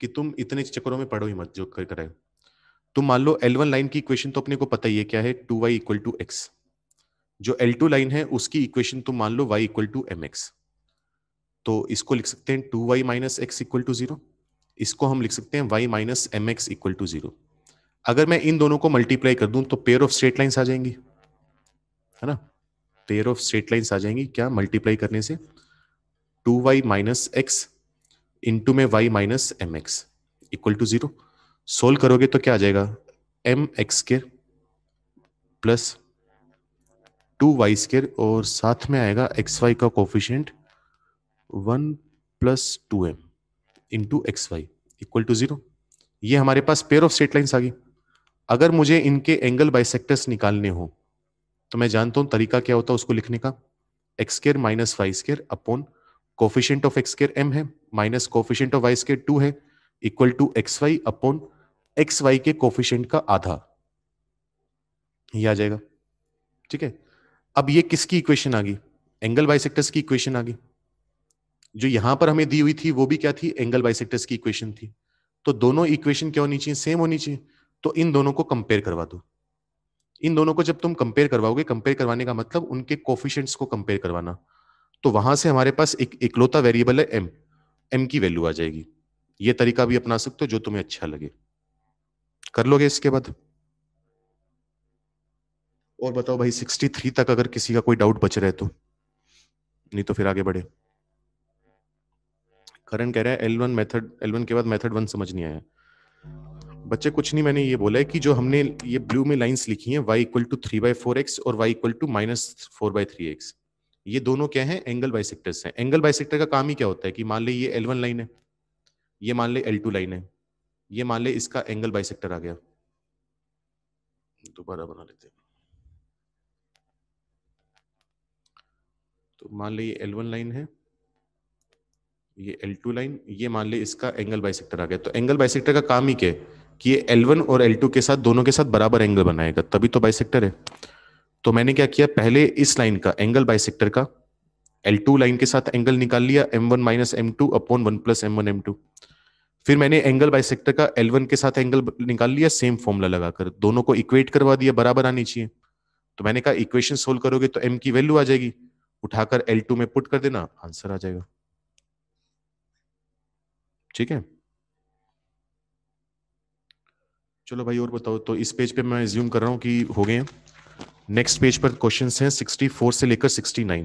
कि तुम इतने चक्करों में पढ़ो ही मत जो कर कराए तुम मान लो एल वन लाइन की इक्वेशन तो अपने को पता ही है क्या है two y equal to x जो एल टू लाइन है उसकी इक्वेशन तुम मान लो y equal to m x तो इसको लिख सकते हैं two y minus x equal to zero इसको हम लिख सकते हैं y minus m x equal to zero अगर मैं इन दोनों को मल्टीप्लाई कर दूं तो पेयर ऑफ स्ट्रेट लाइन्स आ जाएंगी है ना पेयर ऑफ स्ट्रेट लाइन्स आ जाएंगी क्या मल्टीप्लाई करने से two y minus x into में y minus m x equal to zero solve करोगे तो क्या आ जाएगा एम एक्स के प्लस टू वाई स्केयर और साथ में आएगा एक्स वाई का coefficient one plus two m into x y equal to zero ये हमारे पास पेयर ऑफ स्ट्रेट लाइन्स आ गई अगर मुझे इनके एंगल बाइसेक्टर्स निकालने हो तो मैं जानता हूं तरीका क्या होता है उसको लिखने का x square minus y square upon coefficient of square m है minus coefficient of y square two है equal to x y upon x y के कोफिशियंट का आधा ये आ जाएगा ठीक है अब ये किसकी इक्वेशन आ गई एंगल बाइसेक्टर्स की इक्वेशन आ गई जो यहां पर हमें दी हुई थी वो भी क्या थी एंगल बाइसेक्टर्स की इक्वेशन थी तो दोनों इक्वेशन क्या होनी चाहिए सेम होनी चाहिए तो इन दोनों को कंपेयर करवा दो इन दोनों को जब तुम कंपेयर करवाओगे कंपेयर करवाने का मतलब उनके कोफिशियंट्स को कंपेयर करवाना तो वहां से हमारे पास एक इकलौता वेरिएबल है एम एम की वैल्यू आ जाएगी ये तरीका भी अपना सकते हो जो तुम्हें अच्छा लगे कर लोगे इसके बाद और बताओ भाई सिक्सटी थ्री तक अगर किसी का कोई डाउट बच रहा है तो नहीं तो फिर आगे बढ़े करण कह रहा है L one method L one के बाद मेथड वन समझ नहीं आया बच्चे कुछ नहीं मैंने ये बोला है कि जो हमने ये ब्लू में लाइंस लिखी हैं y equal to three by four x और y equal to minus four by three x ये दोनों क्या हैं एंगल बाइसेक्टर्स हैं एंगल बाइसेक्टर का काम ही क्या होता है कि मान ले ये एल वन लाइन है ये मान ले एल टू लाइन है ये मान ले इसका एंगल बाइसेक्टर आ गया दोबारा बना लेते हैं तो मान ले ये एल वन लाइन है ये एल टू लाइन ये मान ले इसका एंगल बाइसेक्टर आ गया तो एंगल बाइसेक्टर का काम ही क्या है कि ये वन और टू के साथ दोनों के साथ बराबर एंगल बनाएगा तभी तो बाइसेक्टर है तो मैंने क्या किया पहले इस लाइन का एंगल बाइसेक्टर का टू लाइन के साथ एंगल निकाल लिया m one minus m two upon one plus m one m two फिर मैंने एंगल बाइसेक्टर का एल वन के साथ एंगल निकाल लिया सेम फॉर्मूला लगाकर दोनों को इक्वेट करवा दिया बराबर आनी चाहिए तो मैंने कहा इक्वेशन सोल्व करोगे तो एम की वैल्यू आ जाएगी उठाकर टू में पुट कर देना आंसर आ जाएगा ठीक है चलो भाई और बताओ तो इस पेज पे मैं रिज्यूम कर रहा हूँ कि हो गए नेक्स्ट पेज पर क्वेश्चन हैं 64 से लेकर 69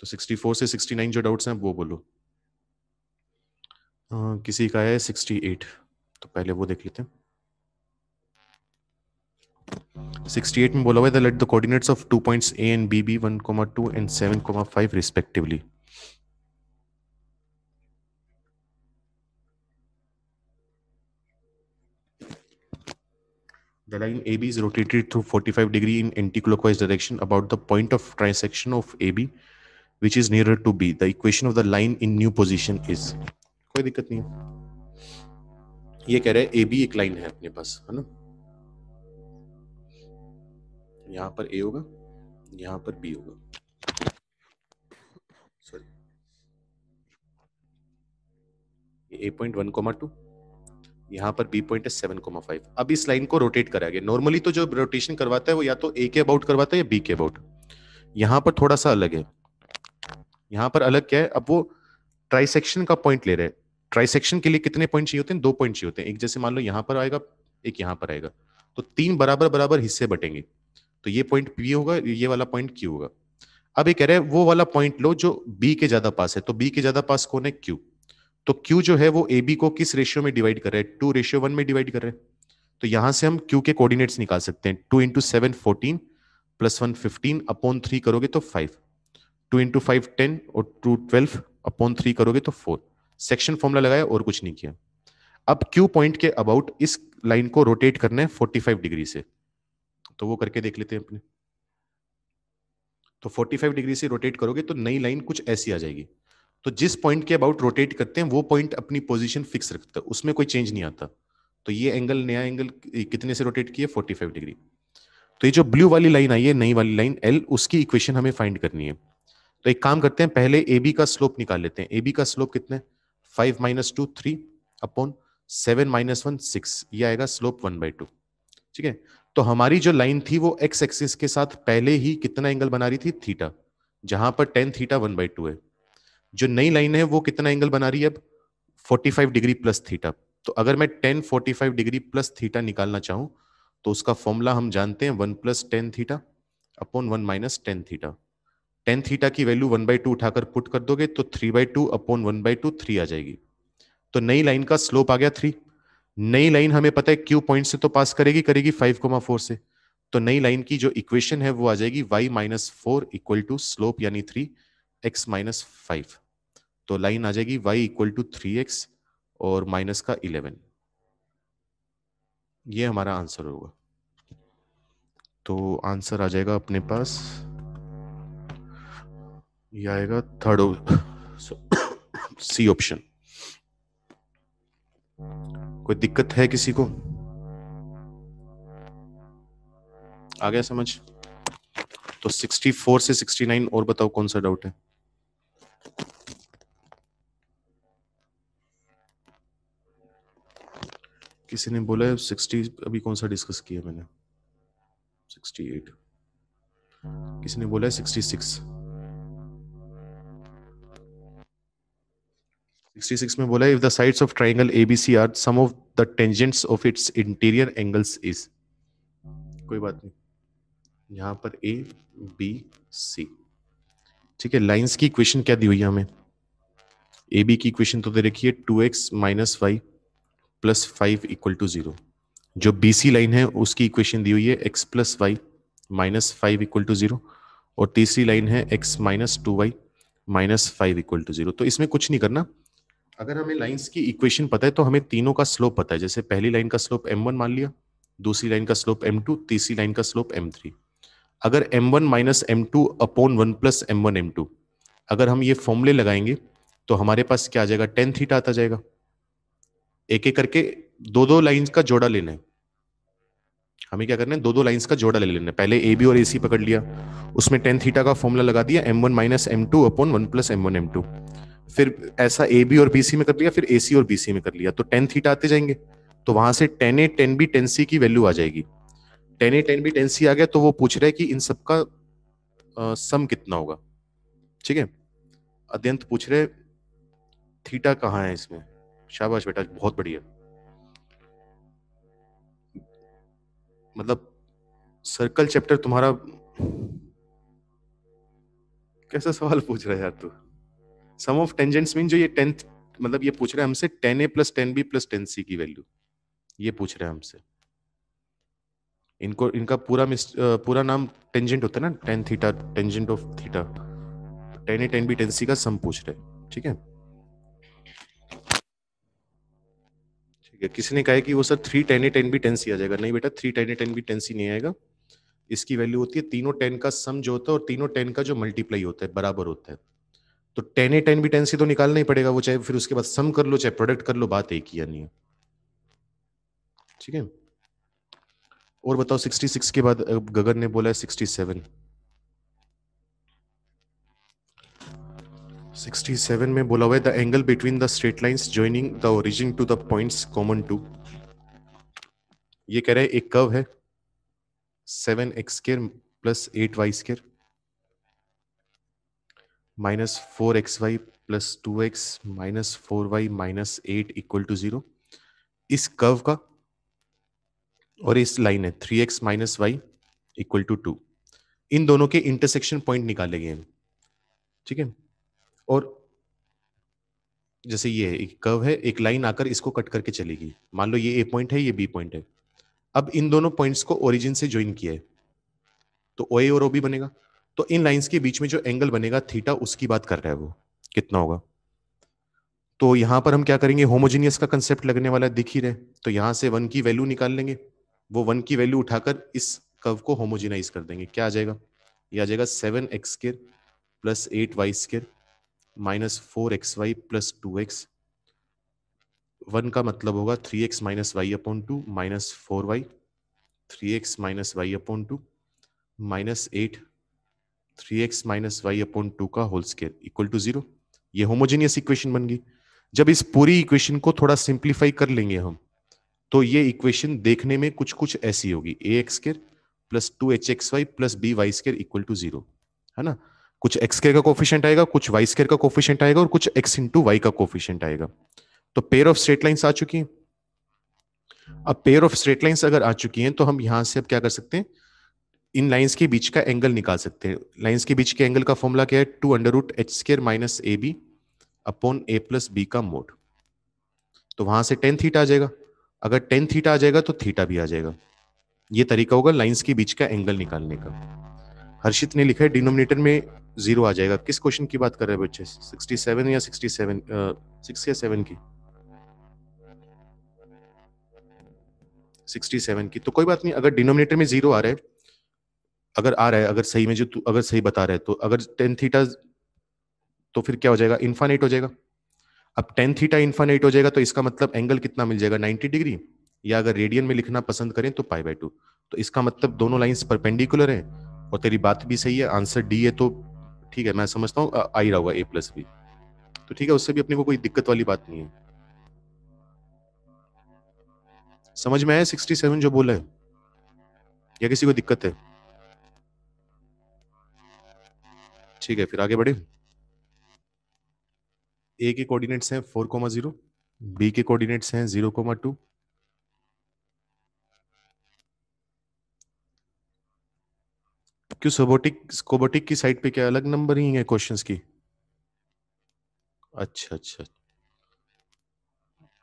तो 64 से 69 जो डाउट्स हैं वो बोलो आ, किसी का है 68 तो पहले वो देख लेते हैं 68 में बोला हुआ है the let the coordinates of two points A and B B one comma two and seven comma five respectively The line AB is rotated through 45 degree in anticlockwise direction about the point of trisection of AB, which is nearer to B. The equation of the line in new position is कोई दिक्कत नहीं है ये कह रहे हैं AB एक line है अपने पास है ना यहाँ पर A होगा यहाँ पर B होगा sorry A point one comma two यहाँ पर बी पॉइंट है सेवन कोमा फाइव अब इस लाइन को रोटेट कराया गया नॉर्मली तो जो रोटेशन करवाता है वो या तो ए के अबाउट करवाता है या बी के अबाउट यहाँ पर थोड़ा सा अलग है यहाँ पर अलग क्या है अब वो ट्राइसेक्शन का पॉइंट ले रहे हैं ट्राइसेक्शन के लिए कितने पॉइंट चाहिए होते हैं दो पॉइंट चाहिए होते हैं एक जैसे मान लो यहाँ पर आएगा एक यहाँ पर आएगा तो तीन बराबर बराबर हिस्से बटेंगे तो ये पॉइंट पी होगा ये वाला पॉइंट क्यू होगा अब ये कह रहे हैं वो वाला पॉइंट लो जो बी के ज्यादा पास है तो बी के ज्यादा पास कौन है क्यू तो क्यू जो है वो ए बी को किस रेशियो में डिवाइड कर रहा है टू रेशियो वन में डिवाइड कर रहे हैं तो यहां से हम क्यू के कोऑर्डिनेट्स निकाल सकते हैं two into seven fourteen plus one fifteen upon three करोगे तो five two into five ten और टू ट्वेल्व अपॉन थ्री करोगे तो फोर सेक्शन फॉर्मूला लगाया और कुछ नहीं किया अब क्यू पॉइंट के अबाउट इस लाइन को रोटेट करना है फोर्टी फाइव डिग्री से तो वो करके देख लेते हैं अपने तो 45 डिग्री से रोटेट करोगे तो नई लाइन कुछ ऐसी आ जाएगी तो जिस पॉइंट के अबाउट रोटेट करते हैं वो पॉइंट अपनी पोजिशन फिक्स रखता है उसमें कोई चेंज नहीं आता तो ये एंगल नया एंगल कितने से रोटेट किया फोर्टी फाइव डिग्री तो ये जो ब्लू वाली लाइन आई है नई वाली लाइन एल उसकी इक्वेशन हमें फाइंड करनी है तो एक काम करते हैं पहले ए बी का स्लोप निकाल लेते हैं ए बी का स्लोप कितना five minus two three upon seven minus one six ये आएगा स्लोप वन बाई टू ठीक है तो हमारी जो लाइन थी वो एक्स एक्सिस के साथ पहले ही कितना एंगल बना रही थी थीटा जहां पर tan theta one by two है जो नई लाइन है वो कितना एंगल बना रही है अब 45 डिग्री प्लस थीटा तो अगर मैं 10 45 डिग्री प्लस थीटा निकालना चाहूं तो उसका फॉर्मूला हम जानते हैं one plus tan theta upon one minus tan theta tan theta की वैल्यू वन बाई टू उठाकर पुट कर दोगे तो three by two upon one by two three आ जाएगी तो नई लाइन का स्लोप आ गया थ्री नई लाइन हमें पता है क्यू पॉइंट से तो पास करेगी करेगी फाइव कोमा फोर से तो नई लाइन की जो इक्वेशन है वो आ जाएगी y minus four equal to slope यानी थ्री एक्स माइनस फाइव तो लाइन आ जाएगी y equal to three x और माइनस का इलेवन ये हमारा आंसर होगा तो आंसर आ जाएगा अपने पास ये आएगा थर्ड सी ऑप्शन कोई दिक्कत है किसी को आ गया समझ तो 64 से 69 और बताओ कौन सा डाउट है किसी ने बोला है सिक्सटी अभी कौन सा डिस्कस किया मैंने सिक्सटी एट किसी ने बोला है सिक्सटी सिक्स सिक्सटी सिक्स में बोला if the sides of triangle ABC are sum of the tangents of its interior angles is कोई बात नहीं यहां पर ए बी सी ठीक है लाइंस की इक्वेशन क्या दी हुई है हमें ए बी की इक्वेशन तो दे रखी है two x minus y plus five equal to zero जो बीसी लाइन है उसकी इक्वेशन दी हुई है x plus y minus five equal to zero और तीसरी लाइन है x minus two y minus five equal to zero तो इसमें कुछ नहीं करना अगर हमें लाइंस की इक्वेशन पता है तो हमें तीनों का स्लोप पता है जैसे पहली लाइन का स्लोप एम वन मान लिया दूसरी लाइन का स्लोप एम टू तीसरी लाइन का स्लोप एम थ्री अगर m one minus m two upon one plus m one m two अगर हम ये फॉर्मूले लगाएंगे तो हमारे पास क्या आ जाएगा टेन थीटा आता जाएगा एक एक करके दो दो लाइंस का जोड़ा लेना है हमें क्या करना है दो दो लाइंस का जोड़ा ले लेना है पहले ए बी और ए सी पकड़ लिया उसमें टेन थीटा का फॉर्मूला लगा दिया m one minus m two upon one plus m one m two फिर ऐसा ए बी और बी सी में कर लिया फिर ए सी और बी सी में कर लिया तो टेन थीटा आते जाएंगे तो वहां से tan A tan B tan C की वैल्यू आ जाएगी tan A tan B tan C आ गया तो वो पूछ रहे कि इन सबका सम कितना होगा ठीक है अत्यंत पूछ रहे थीटा कहाँ है इसमें शाबाश बेटा बहुत बढ़िया मतलब सर्कल चैप्टर तुम्हारा कैसा सवाल पूछ रहा है यार तू सम ऑफ टेंजेंट्स मीन जो ये टेंथ मतलब ये पूछ रहा है हमसे tan A plus tan B plus tan C की वैल्यू ये पूछ रहे हैं हमसे इनको इनका पूरा मिस पूरा नाम टेंजेंट होता है ना tan theta tangent of theta tan A tan B tan C का सम पूछ रहे हैं ठीक है है किसी ने कहा कि वो sir three tan A tan B tan C आ जाएगा नहीं बेटा three tan A tan B tan C नहीं आएगा इसकी वैल्यू होती है तीनों टेन का सम जो होता है और तीनों टेन का जो मल्टीप्लाई होता है बराबर होता है तो tan A tan B tan C तो निकालना ही पड़ेगा वो चाहे फिर उसके बाद सम कर लो चाहे प्रोडक्ट कर लो बात एक ही यानी है ठीक है और बताओ सिक्सटी सिक्स के बाद गगन ने बोला है सिक्सटी सेवन 67 में बोला हुआ है the angle between the straight lines joining the origin to the points common to ये कह रहे हैं एक कर्व है seven x square plus eight y square minus four x y plus two x minus four y minus eight equal to zero इस curve का और इस लाइन है three x minus y equal to two इन दोनों के intersection point निकाले गए ठीक है और जैसे ये है एक कर्व है एक लाइन आकर इसको कट करके चलेगी मान लो ये ए पॉइंट है ये बी पॉइंट है अब इन दोनों पॉइंट्स को ओरिजिन से ज्वाइन किया है तो ओ ए और ओ बी बनेगा तो इन लाइंस के बीच में जो एंगल बनेगा थीटा उसकी बात कर रहा है वो कितना होगा तो यहां पर हम क्या करेंगे होमोजीनियस का कंसेप्ट लगने वाला है दिख ही रहे तो यहां से वन की वैल्यू निकाल लेंगे वो वन की वैल्यू उठाकर इस कर्व को होमोजिनाइज कर देंगे क्या आ जाएगा ये आ जाएगा seven x square plus eight y square minus four x y plus two x one का मतलब होगा three x minus y upon two minus four y three x minus y upon two minus eight three x minus y upon two का whole square equal to zero ये homogeneous equation बन गई जब इस पूरी इक्वेशन को थोड़ा simplify कर लेंगे हम तो ये इक्वेशन देखने में कुछ कुछ ऐसी होगी a x square plus two h x y plus b y square equal to zero है ना कुछ एक्स केयर का कोफिशियंट आएगा कुछ वाई स्केयर का कोफिशियंट आएगा और कुछ एक्स इंटू वाई का कोफिशियंट आएगा तो पेयर ऑफ स्ट्रेट लाइन्स आ चुकी हैं अब पेयर ऑफ स्ट्रेट लाइन्स अगर आ चुकी हैं तो हम यहां से अब क्या कर सकते हैं इन लाइंस के बीच का एंगल निकाल सकते हैं लाइंस के बीच के एंगल का फॉर्मूला क्या है two under root h square minus a b upon a plus b का मोड तो वहां से टेन थीटा आ जाएगा अगर टेन थीटा आ जाएगा तो थीटा भी आ जाएगा ये तरीका होगा लाइंस के बीच का एंगल निकालने का हर्षित ने लिखा है डिनोमिनेटर में जीरो आ जाएगा किस क्वेश्चन की बात कर रहे हैं बच्चे सिक्सटी सेवन या सिक्सटी सेवन सिक्स या सेवन की सिक्सटी सेवन की तो कोई बात नहीं अगर डिनोमिनेटर में जीरो आ रहा है अगर आ रहा है अगर सही में जो अगर सही बता रहे तो अगर टेन थीटा तो फिर क्या हो जाएगा इन्फानेट हो जाएगा अब टेन थीटा इन्फानेट हो जाएगा तो इसका मतलब एंगल कितना मिल जाएगा नाइन्टी डिग्री या अगर रेडियन में लिखना पसंद करें तो पाई बाई टू तो इसका मतलब दोनों लाइन्स परपेंडिकुलर है और तेरी बात भी सही है आंसर डी है तो ठीक है मैं समझता हूँ आ ही रहा होगा ए प्लस बी तो ठीक है उससे भी अपने को कोई दिक्कत वाली बात नहीं है समझ में आया सिक्सटी सेवन जो बोला है या किसी को दिक्कत है ठीक है फिर आगे बढ़े ए के कोऑर्डिनेट्स हैं फोर कोमा जीरो बी के कोऑर्डिनेट्स हैं जीरो कोमा टू क्यों सोबोटिक स्कोबोटिक की साइड पे क्या अलग नंबर ही है क्वेश्चंस की अच्छा अच्छा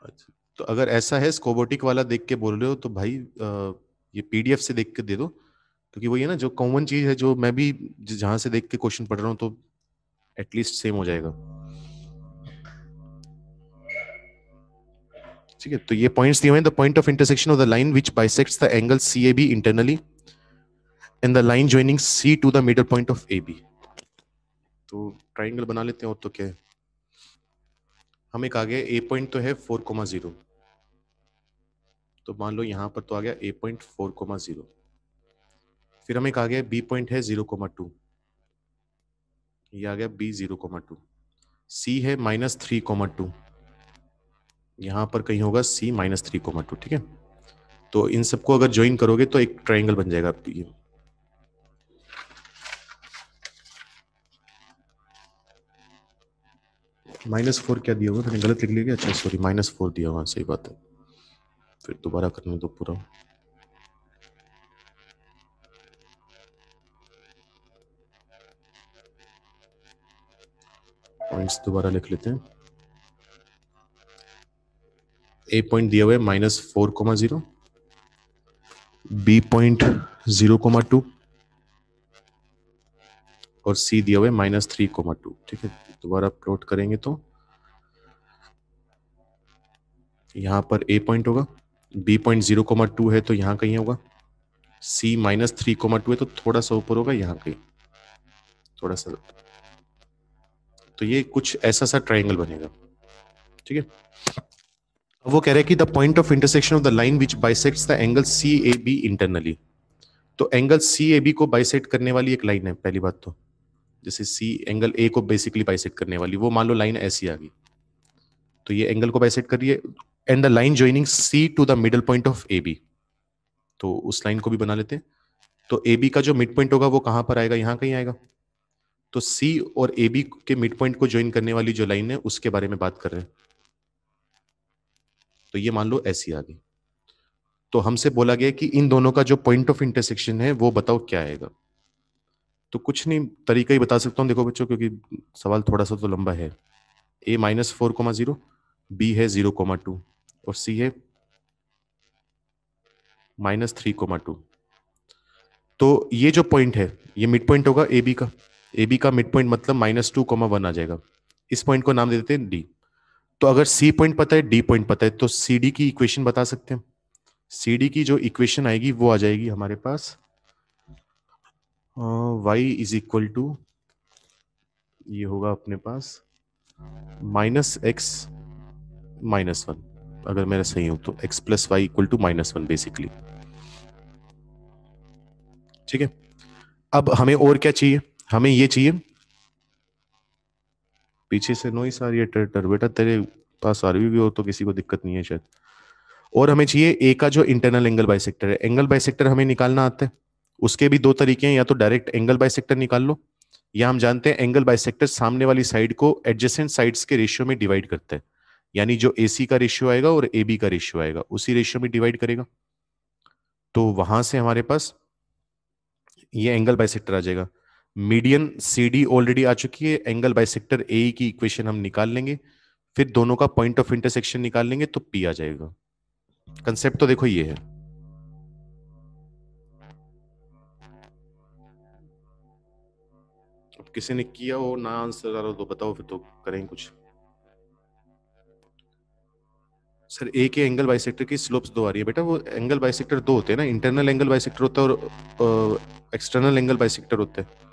अच्छा तो अगर ऐसा है स्कोबोटिक वाला देख के बोल रहे हो तो भाई आ, ये पीडीएफ से देख के दे दो क्योंकि वही है ना जो कॉमन चीज है जो मैं भी जहां से देख के क्वेश्चन पढ़ रहा हूँ तो एटलीस्ट सेम हो जाएगा ठीक है तो ये पॉइंट्स दिए हुए हैं the point of intersection of the line which bisects the angle C A B internally in the line joining C to the middle point of A B तो ट्राइंगल बना लेते हैं और तो क्या है हम एक आगे ए पॉइंट तो है फोर कोमा जीरो तो मान लो यहां पर तो आ गया A point four comma zero फिर हम एक आ गया बी पॉइंट है जीरो कोमा टू ये आ गया B zero comma two C है माइनस थ्री कोमा टू यहां पर कहीं होगा C minus three comma two ठीक है तो इन सबको अगर ज्वाइन करोगे तो एक ट्राइंगल बन जाएगा आपकी माइनस फोर क्या दिया हुआ मैंने गलत लिख लिया अच्छा सॉरी माइनस फोर दिया हुआ सही बात है फिर दोबारा करने दो पूरा पॉइंट्स दोबारा लिख लेते हैं ए पॉइंट दिया हुआ है minus four comma zero B point zero comma two और सी दिया हुआ है माइनस थ्री कोमा टू ठीक है दोबारा प्लॉट करेंगे तो यहां पर ए पॉइंट होगा B point zero comma two है तो यहां कहीं होगा C minus three comma two है तो थोड़ा सा ऊपर होगा यहां कहीं थोड़ा सा तो ये कुछ ऐसा सा ट्राइंगल बनेगा ठीक है अब वो कह रहे हैं कि the point of intersection of the line which bisects the angle C A B internally तो एंगल सी ए बी को बाइसेक्ट करने वाली एक लाइन है पहली बात तो जैसे सी एंगल ए को बेसिकली बाइसेट करने वाली वो मान लो लाइन ऐसी आ गई तो ये एंगल को बाइसेट करिए and the line joining C to the middle point of A B तो उस लाइन को भी बना लेते हैं तो ए बी का जो मिड पॉइंट होगा वो कहां पर आएगा यहां कहीं आएगा तो सी और ए बी के मिड पॉइंट को ज्वाइन करने वाली जो लाइन है उसके बारे में बात कर रहे हैं तो ये मान लो ऐसी आ गई तो हमसे बोला गया कि इन दोनों का जो पॉइंट ऑफ इंटरसेक्शन है वो बताओ क्या आएगा तो कुछ नहीं तरीका ही बता सकता हूँ देखो बच्चों क्योंकि सवाल थोड़ा सा तो लंबा है A minus four comma zero B है जीरो कोमा टू और सी है माइनस थ्री कोमा टू तो ये जो पॉइंट है ये मिड पॉइंट होगा ए बी का ए बी का मिड पॉइंट मतलब माइनस टू कोमा वन आ जाएगा इस पॉइंट को नाम दे देते हैं डी तो अगर सी पॉइंट पता है डी पॉइंट पता है तो सी डी की इक्वेशन बता सकते हैं सी डी की जो इक्वेशन आएगी वो आ जाएगी हमारे पास वाई इज इक्वल टू ये होगा अपने पास माइनस एक्स माइनस वन अगर मेरा सही हूं तो x plus y equal to minus one basically ठीक है अब हमें और क्या चाहिए हमें ये चाहिए पीछे से नो ही सारी टर बेटा तेरे पास आर भी हो तो किसी को दिक्कत नहीं है शायद और हमें चाहिए ए का जो इंटरनल एंगल बाइसेक्टर है एंगल बाइसेक्टर हमें निकालना आता है उसके भी दो तरीके हैं या तो डायरेक्ट एंगल बाइसेक्टर निकाल लो या हम जानते हैं एंगल बाइसेक्टर सामने वाली साइड को एडजेसेंट साइड्स के रेशियो में डिवाइड करते हैं यानी जो ए सी का रेशियो आएगा और ए बी का रेशियो आएगा उसी रेशियो में डिवाइड करेगा तो वहां से हमारे पास ये एंगल बाइसेक्टर आ जाएगा मीडियन सी डी ऑलरेडी आ चुकी है एंगल बाइसेक्टर ए की इक्वेशन हम निकाल लेंगे फिर दोनों का पॉइंट ऑफ इंटरसेक्शन निकाल लेंगे तो पी आ जाएगा कंसेप्ट तो देखो ये है किसी ने किया हो ना आंसर आ रहा तो बताओ फिर तो करें कुछ सर ए के एंगल बाइसेक्टर की स्लोप्स दो आ रही है बेटा वो एंगल बाइसेक्टर दो होते हैं ना इंटरनल एंगल बाइसेक्टर होता है और एक्सटर्नल एंगल बाइसेक्टर होते हैं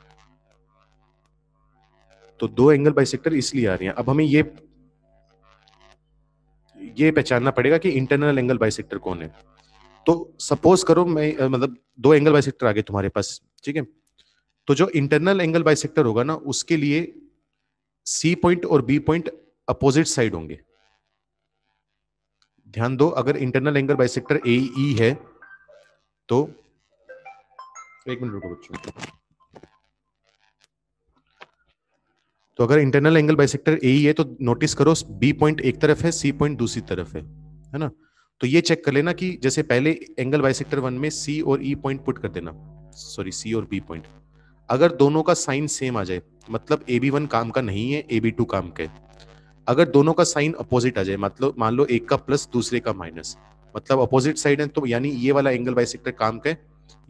तो दो एंगल बाइसेक्टर इसलिए आ रही हैं अब हमें ये ये पहचानना पड़ेगा कि इंटरनल एंगल बाइसेक्टर कौन है तो सपोज करो मैं मतलब दो एंगल बाइसेक्टर आ गए तुम्हारे पास ठीक है तो जो इंटरनल एंगल बाइसेक्टर होगा ना उसके लिए सी पॉइंट और बी पॉइंट अपोजिट साइड होंगे ध्यान दो अगर internal angle bisector A E है तो एक मिनट रुको बच्चों तो अगर इंटरनल एंगल बाइसेक्टर ए है तो नोटिस करो बी पॉइंट एक तरफ है सी पॉइंट दूसरी तरफ है है ना तो ये चेक कर लेना कि जैसे पहले एंगल बाइसेक्टर वन में सी और ई पॉइंट पुट कर देना सॉरी सी और बी पॉइंट अगर दोनों का साइन सेम आ जाए मतलब ए बी वन काम का नहीं है ए बी टू काम के अगर दोनों का साइन अपोजिट आ जाए मतलब मान लो एक का प्लस दूसरे का माइनस मतलब अपोजिट साइड है तो यानी ये वाला एंगल बाइसेक्टर काम का है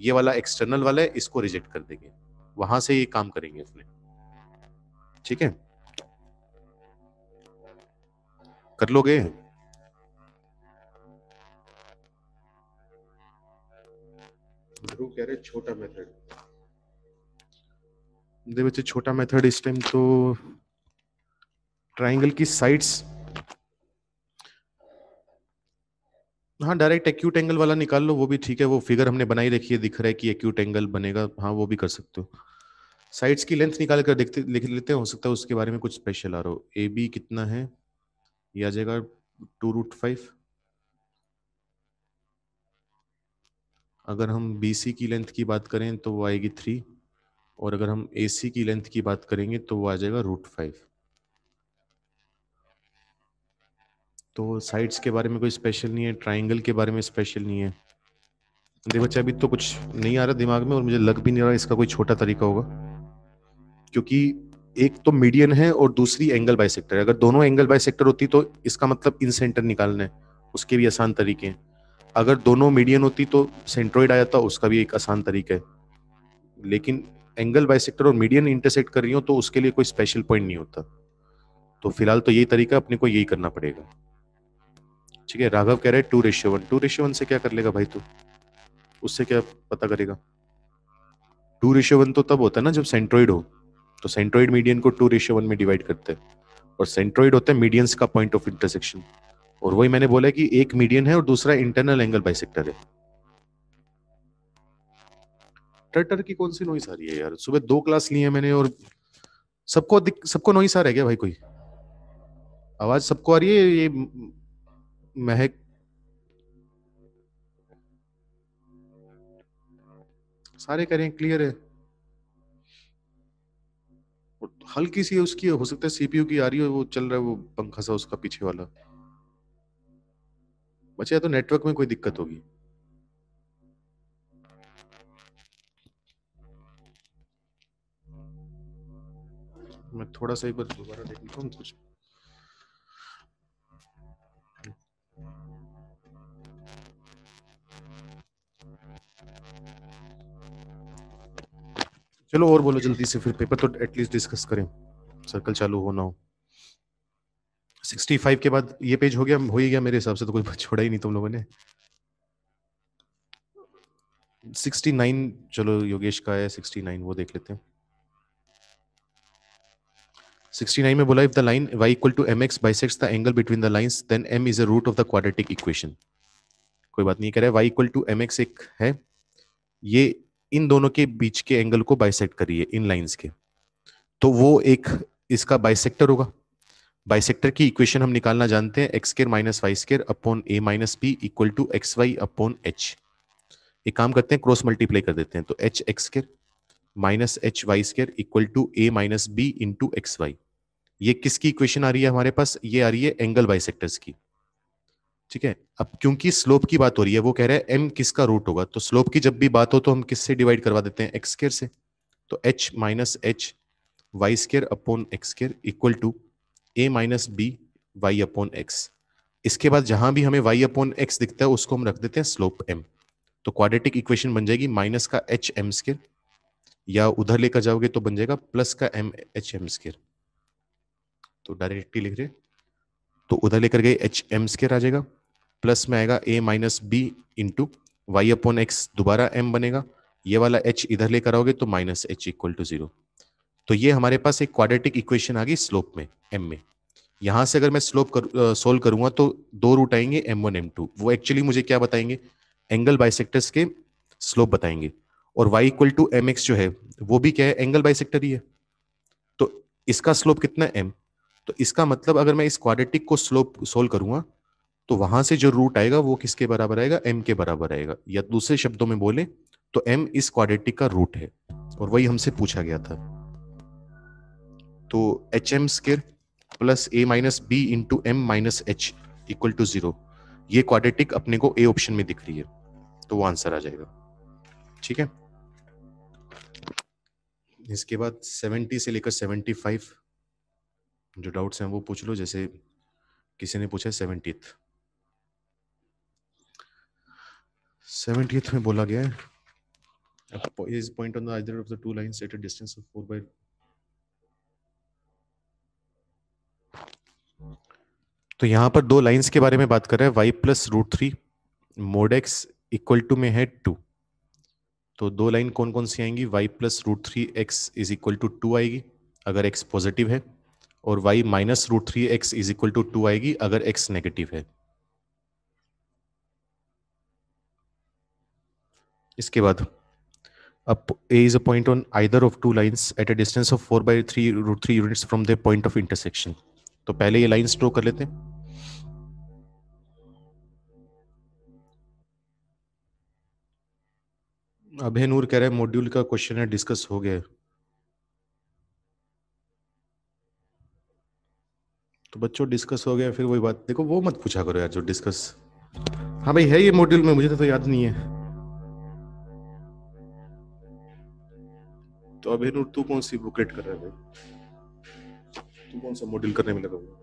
ये वाला एक्सटर्नल वाला है इसको रिजेक्ट कर देंगे वहां से ये काम करेंगे अपने ठीक है कर लोगे कह रहे छोटा मेथड दे बच्चे छोटा मेथड इस टाइम तो ट्राइंगल की साइड्स हाँ डायरेक्ट एक्यूट एंगल वाला निकाल लो वो भी ठीक है वो फिगर हमने बनाई रखी है दिख रहा है कि एक्यूट एंगल बनेगा हाँ वो भी कर सकते हो साइड्स की लेंथ निकाल कर देखते लिख लेते हैं हो सकता है उसके बारे में कुछ स्पेशल आ रहा हो ए बी कितना है ये आ जाएगा टू रूट फाइव अगर हम बी सी की लेंथ की बात करें तो वो आएगी थ्री और अगर हम ए सी की लेंथ की बात करेंगे तो वो आ जाएगा रूट फाइव तो साइड्स के बारे में कोई स्पेशल नहीं है ट्राइंगल के बारे में स्पेशल नहीं है देखो बच्चा अभी तो कुछ नहीं आ रहा दिमाग में और मुझे लग भी नहीं रहा इसका कोई छोटा तरीका होगा क्योंकि एक तो मीडियन है और दूसरी एंगल बाई है अगर दोनों एंगल बाई होती तो इसका मतलब इन सेंटर निकालना है उसके भी आसान तरीके हैं अगर दोनों मीडियन होती तो सेंट्रोइड आ जाता उसका भी एक आसान तरीका है लेकिन एंगल बाइसेक्टर और मीडियन इंटरसेक्ट कर रही हो तो उसके लिए कोई स्पेशल पॉइंट नहीं होता तो फिलहाल तो यही तरीका अपने को यही करना पड़ेगा ठीक है राघव कह रहे हैं two ratio one two ratio one से क्या कर लेगा भाई तू उससे क्या पता करेगा टू रेशियो वन तो तब होता है ना जब सेंट्रोइड हो तो सेंट्रोइड मीडियन को टू रेशियो वन में डिवाइड करते हैं और सेंट्रोइड होता है मीडियंस का पॉइंट ऑफ इंटरसेक्शन और वही मैंने बोला कि एक मीडियन है और दूसरा इंटरनल एंगल बाइसेक्टर है टर की कौन सी नोइस आ रही है यार सुबह दो क्लास ली है मैंने और सबको सबको नोइस आ रहा है क्या भाई कोई आवाज सबको आ रही है ये महक सारे कह रहे हैं क्लियर है हल्की सी उसकी हो सकता है सीपीयू की आ रही हो वो चल रहा है वो पंखा सा उसका पीछे वाला बच्चे तो नेटवर्क में कोई दिक्कत होगी मैं थोड़ा सा एक बार दोबारा देख लेता हूँ कुछ चलो और बोलो जल्दी से फिर पेपर तो एटलीस्ट डिस्कस करें सर्कल चालू हो ना हो सिक्सटी फाइव के बाद ये पेज हो गया हो ही गया मेरे हिसाब से तो कोई छोड़ा ही नहीं तुम लोगों ने सिक्सटी नाइन चलो योगेश का है सिक्सटी नाइन वो देख लेते हैं 69 में बोला if the line y equal to m x the angle between the lines then m is a root of the quadratic equation कोई बात नहीं कह रहा है y equal to m x एक है ये इन दोनों के बीच के एंगल को बाईसेक्ट करिए इन लाइंस के तो वो एक इसका बाइसेक्टर होगा बाइसेक्टर की इक्वेशन हम निकालना जानते हैं x y2 minus y square upon a minus P equal to x y upon h एक काम करते हैं क्रॉस मल्टीप्लाई कर देते हैं तो h x square minus h y square equal to a minus b into x y ये किसकी इक्वेशन आ रही है हमारे पास ये आ रही है एंगल बाइसेक्टर्स की ठीक है अब क्योंकि स्लोप की बात हो रही है वो कह रहा है एम किसका रूट होगा तो स्लोप की जब भी बात हो तो हम किससे डिवाइड करवा देते हैं एक्स केयर से तो h minus h y square upon x square equal to a minus b y upon x इसके बाद जहां भी हमें वाई अपॉन एक्स दिखता है उसको हम रख देते हैं स्लोप एम तो क्वाड्रेटिक इक्वेशन बन जाएगी माइनस का एच एम स्केयर या उधर लेकर जाओगे तो बन जाएगा प्लस का एम एच एम स्केयर तो डायरेक्टली लिख रहे तो उधर लेकर गए एच एम स्केयर आ जाएगा प्लस में आएगा a minus b into y upon x दोबारा एम बनेगा ये वाला एच इधर लेकर आओगे तो minus h equal to zero तो ये हमारे पास एक क्वाड्रेटिक इक्वेशन आ गई स्लोप में एम में यहाँ से अगर मैं स्लोप कर, सोल्व करूंगा तो दो रूट आएंगे एम वन एम टू वो एक्चुअली मुझे क्या बताएंगे एंगल बाइसेक्टर्स के स्लोप बताएंगे और y equal to m x जो है वो भी क्या है एंगल बाइसेक्टर ही है तो इसका स्लोप कितना एम तो इसका मतलब अगर मैं इस क्वाड्रेटिक को स्लोप सोल्व करूंगा तो वहां से जो रूट आएगा वो किसके बराबर आएगा एम के बराबर आएगा या दूसरे शब्दों में बोले तो एम इस क्वाड्रेटिक का रूट है और वही हमसे पूछा गया था तो h m square plus a minus b into m minus h equal to zero ये क्वाड्रेटिक अपने को ए ऑप्शन में दिख रही है तो वो आंसर आ जाएगा ठीक है इसके बाद सेवेंटी से लेकर फाइव जो डाउट्स हैं वो पूछ लो जैसे किसी ने पूछा सेवेंटी सेवेंटीथ में बोला गया है is point on the either of the two lines at a distance of 4 by तो यहां पर दो लाइंस के बारे में बात कर रहे हैं y plus root three mod x equal to में है टू तो दो लाइन कौन कौन सी आएंगी y plus root three x is equal to two आएगी अगर एक्स पॉजिटिव है और y minus root three x is equal to two आएगी अगर x नेगेटिव है इसके बाद अब A is a point on either of two lines at a distance of four by three root three units from the point of intersection तो पहले ये line स्ट्रो कर लेते हैं अभय नूर कह रहे हैं मॉड्यूल का क्वेश्चन है डिस्कस हो गया है तो बच्चों डिस्कस हो गया फिर वही बात देखो वो मत पूछा करो यार जो डिस्कस हाँ भाई है ये मॉड्यूल में मुझे तो याद नहीं है तो अभी नूर तू कौन सी बुकेट कर रहा है तू कौन सा मॉड्यूल करने में लगा हुआ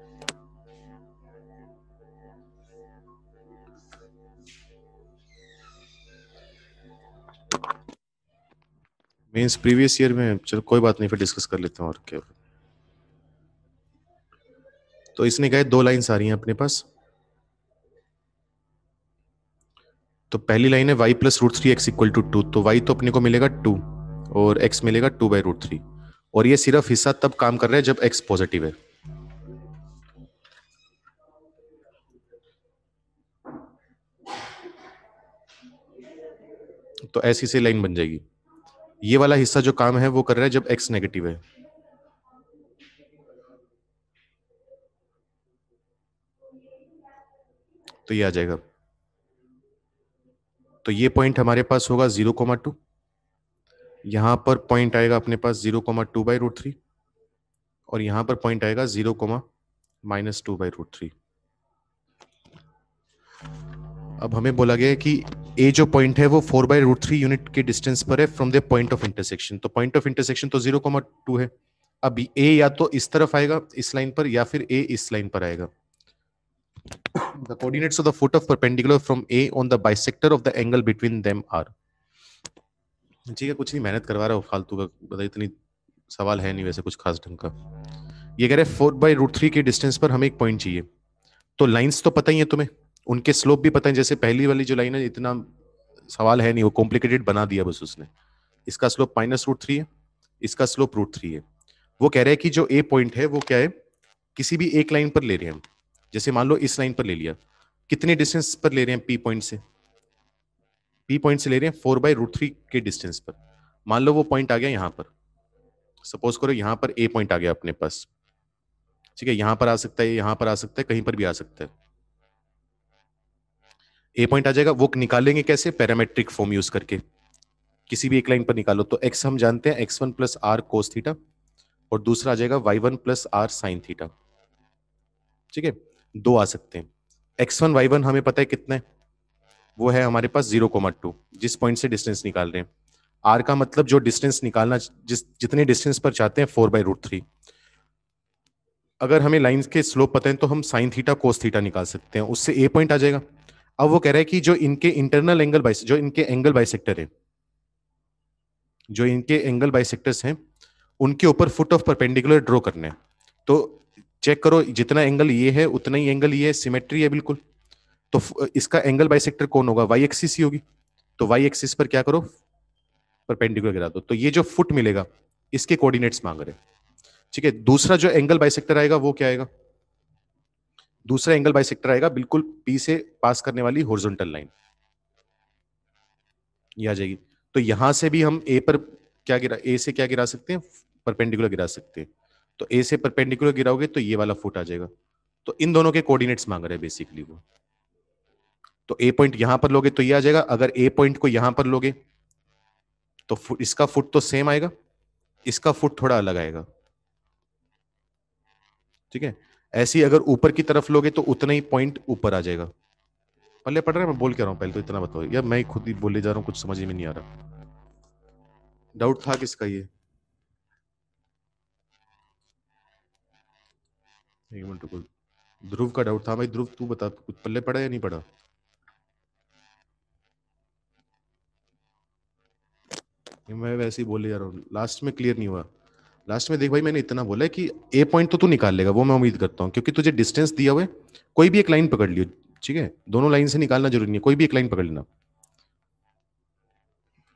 मीन्स प्रीवियस ईयर में चलो कोई बात नहीं फिर डिस्कस कर लेते हैं और क्या तो इसने कहे दो लाइन आ रही हैं अपने पास तो पहली लाइन है y plus root three x equal to two two y तो अपने को मिलेगा टू और एक्स मिलेगा टू बाई रूट थ्री और ये सिर्फ हिस्सा तब काम कर रहा है जब एक्स पॉजिटिव है तो ऐसी से लाइन बन जाएगी ये वाला हिस्सा जो काम है वो कर रहा है जब एक्स नेगेटिव है तो ये आ जाएगा तो ये पॉइंट हमारे पास होगा जीरो कोमा टू यहां पर पॉइंट आएगा अपने पास zero comma two by root three और यहां पर पॉइंट आएगा zero comma minus two by root three अब हमें बोला गया कि ए जो पॉइंट है वो four by root three unit के डिस्टेंस पर है from the point of intersection तो पॉइंट ऑफ इंटरसेक्शन तो जीरो कोमा टू है अब ए या तो इस तरफ आएगा इस लाइन पर या फिर ए इस लाइन पर आएगा the coordinates of the foot of perpendicular from A on the bisector of the angle between them are ठीक है कुछ नहीं मेहनत करवा रहा हो फालतू का बता मतलब इतनी सवाल है नहीं वैसे कुछ खास ढंग का ये कह रहे फोर बाई रूट थ्री के डिस्टेंस पर हमें एक पॉइंट चाहिए तो लाइंस तो पता ही है तुम्हें उनके स्लोप भी पता है जैसे पहली वाली जो लाइन है इतना सवाल है नहीं वो कॉम्प्लिकेटेड बना दिया बस उसने इसका स्लोप माइनस रूट थ्री है इसका स्लोप रूट थ्री है वो कह रहे हैं कि जो ए पॉइंट है वो क्या है किसी भी एक लाइन पर ले रहे हैं हम जैसे मान लो इस लाइन पर ले लिया कितने डिस्टेंस पर ले रहे हैं पी पॉइंट से पी पॉइंट से ले रहे हैं फोर बाई रूट थ्री के डिस्टेंस पर मान लो वो पॉइंट आ गया यहां पर सपोज करो यहां पर ए पॉइंट आ गया अपने पास ठीक है यहां पर आ सकता है यहां पर आ सकता है कहीं पर भी आ सकता है ए पॉइंट आ जाएगा वो निकालेंगे कैसे पैरामेट्रिक फॉर्म यूज करके किसी भी एक लाइन पर निकालो तो एक्स हम जानते हैं x one plus r cos theta और दूसरा आ जाएगा y one plus r sine theta ठीक है दो आ सकते हैं एक्स वन वाई वन हमें पता है कितना है वो है हमारे पास जीरो कोमा टू जिस पॉइंट से डिस्टेंस निकाल रहे हैं आर का मतलब जो डिस्टेंस निकालना जिस जितने डिस्टेंस पर चाहते हैं फोर बाई रूट थ्री अगर हमें लाइंस के स्लोप पता है तो हम साइन थीटा कोस थीटा निकाल सकते हैं उससे ए पॉइंट आ जाएगा अब वो कह रहा है कि जो इनके इंटरनल एंगल बाइस जो इनके एंगल बाइसेक्टर है जो इनके एंगल बाइसेक्टर्स हैं उनके ऊपर फुट ऑफ परपेंडिकुलर ड्रॉ करने हैं तो चेक करो जितना एंगल ये है उतना ही एंगल ये है सिमेट्री है बिल्कुल तो इसका एंगल बाइसेक्टर कौन होगा वाई एक्सिस ही होगी तो वाई एक्सिस पर क्या करो परपेंडिकुलर गिरा दो तो ये जो फुट मिलेगा इसके कोऑर्डिनेट्स मांग रहे ठीक है दूसरा जो एंगल बाइसेक्टर आएगा वो क्या आएगा दूसरा एंगल बाइसेक्टर आएगा बिल्कुल पी से पास करने वाली हॉरिजॉन्टल लाइन ये आ जाएगी तो यहां से भी हम ए पर क्या गिरा ए से क्या गिरा सकते हैं परपेंडिकुलर गिरा सकते हैं तो ए से परपेंडिकुलर गिराओगे तो ये वाला फुट आ जाएगा तो इन दोनों के कोऑर्डिनेट्स मांग रहे हैं बेसिकली वो तो ए पॉइंट यहां पर लोगे तो ये आ जाएगा अगर ए पॉइंट को यहां पर लोगे तो इसका फुट तो सेम आएगा इसका फुट थोड़ा अलग आएगा ठीक है ऐसी अगर ऊपर की तरफ लोगे तो उतना ही पॉइंट ऊपर आ जाएगा पल्ले पढ़ रहे मैं बोल के रहा हूं पहले तो इतना बताओ यार मैं खुद ही बोले जा रहा हूं कुछ समझ में नहीं आ रहा डाउट था किसका ये एक मिनट रुको ध्रुव का डाउट था भाई ध्रुव तू बता कुछ पल्ले पड़ा या नहीं पड़ा मैं वैसे ही बोले जा रहा हूँ लास्ट में क्लियर नहीं हुआ लास्ट में देख भाई मैंने इतना बोला कि ए पॉइंट तो तू निकाल लेगा वो मैं उम्मीद करता हूँ क्योंकि तुझे डिस्टेंस दिया हुआ है कोई भी एक लाइन पकड़ लियो ठीक है दोनों लाइन से निकालना जरूरी नहीं है कोई भी एक लाइन पकड़ लेना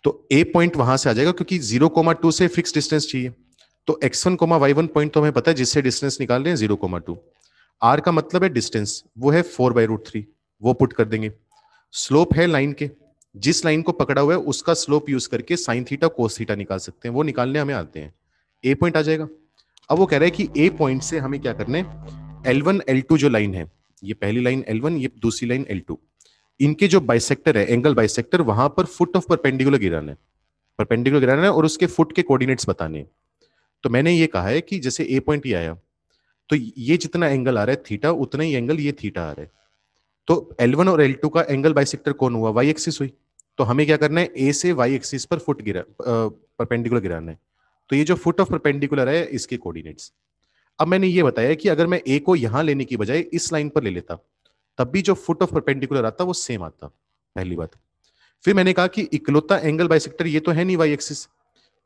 तो ए पॉइंट वहां से आ जाएगा क्योंकि जीरो कोमा टू से फिक्स डिस्टेंस चाहिए तो x one comma y one point तो हमें पता है जिससे डिस्टेंस निकाल रहे हैं जीरो कोमा टू आर का मतलब है डिस्टेंस वो है फोर बाई रूट थ्री वो पुट कर देंगे स्लोप है लाइन के जिस लाइन को पकड़ा हुआ है उसका स्लोप यूज करके साइन थीटा कोस थीटा निकाल सकते हैं वो निकालने हमें आते हैं ए पॉइंट आ जाएगा अब वो कह रहा है कि ए पॉइंट से हमें क्या करना है एल वन एल टू जो लाइन है ये पहली लाइन एल वन ये दूसरी लाइन एल टू इनके जो बाइसेक्टर है एंगल बाइसेक्टर वहां पर फुट ऑफ परपेंडिकुलर गिराना है परपेंडिकुलर गिराना है और उसके फुट के कोऑर्डिनेट्स बताने हैं तो मैंने ये कहा है कि जैसे ए पॉइंट आया तो ये जितना एंगल आ रहा है थीटा उतना ही एंगल ये थीटा आ रहा है तो वन और एल टू का एंगल बाइसेक्टर कौन हुआ वाई एक्सिस हुई तो हमें क्या करना है ए से वाई एक्सिस पर फुट गिरा परपेंडिकुलर गिराना है तो ये जो फुट ऑफ परपेंडिकुलर है इसके कोऑर्डिनेट्स अब मैंने ये बताया कि अगर मैं ए को यहां लेने की बजाय इस लाइन पर ले लेता तब भी जो फुट ऑफ परपेंडिकुलर आता वो सेम आता पहली बात फिर मैंने कहा कि इकलौता एंगल बाइसेक्टर ये तो है नहीं वाई एक्सिस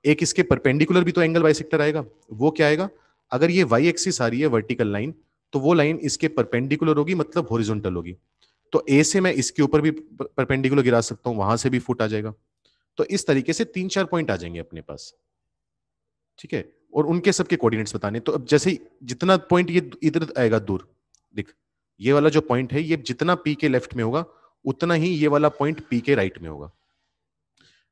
एक इसके परपेंडिकुलर भी तो एंगल वाई सेक्टर आएगा वो क्या आएगा अगर ये वाई एक्सिस आ रही है वर्टिकल लाइन तो वो लाइन इसके परपेंडिकुलर होगी मतलब होरिजोनटल होगी तो ए से मैं इसके ऊपर भी परपेंडिकुलर गिरा सकता हूं वहां से भी फुट आ जाएगा तो इस तरीके से तीन चार पॉइंट आ जाएंगे अपने पास ठीक है और उनके सबके कोऑर्डिनेट्स बताने तो अब जैसे जितना पॉइंट ये इधर आएगा दूर दिख ये वाला जो पॉइंट है ये जितना पी के लेफ्ट में होगा उतना ही ये वाला पॉइंट पी के राइट में होगा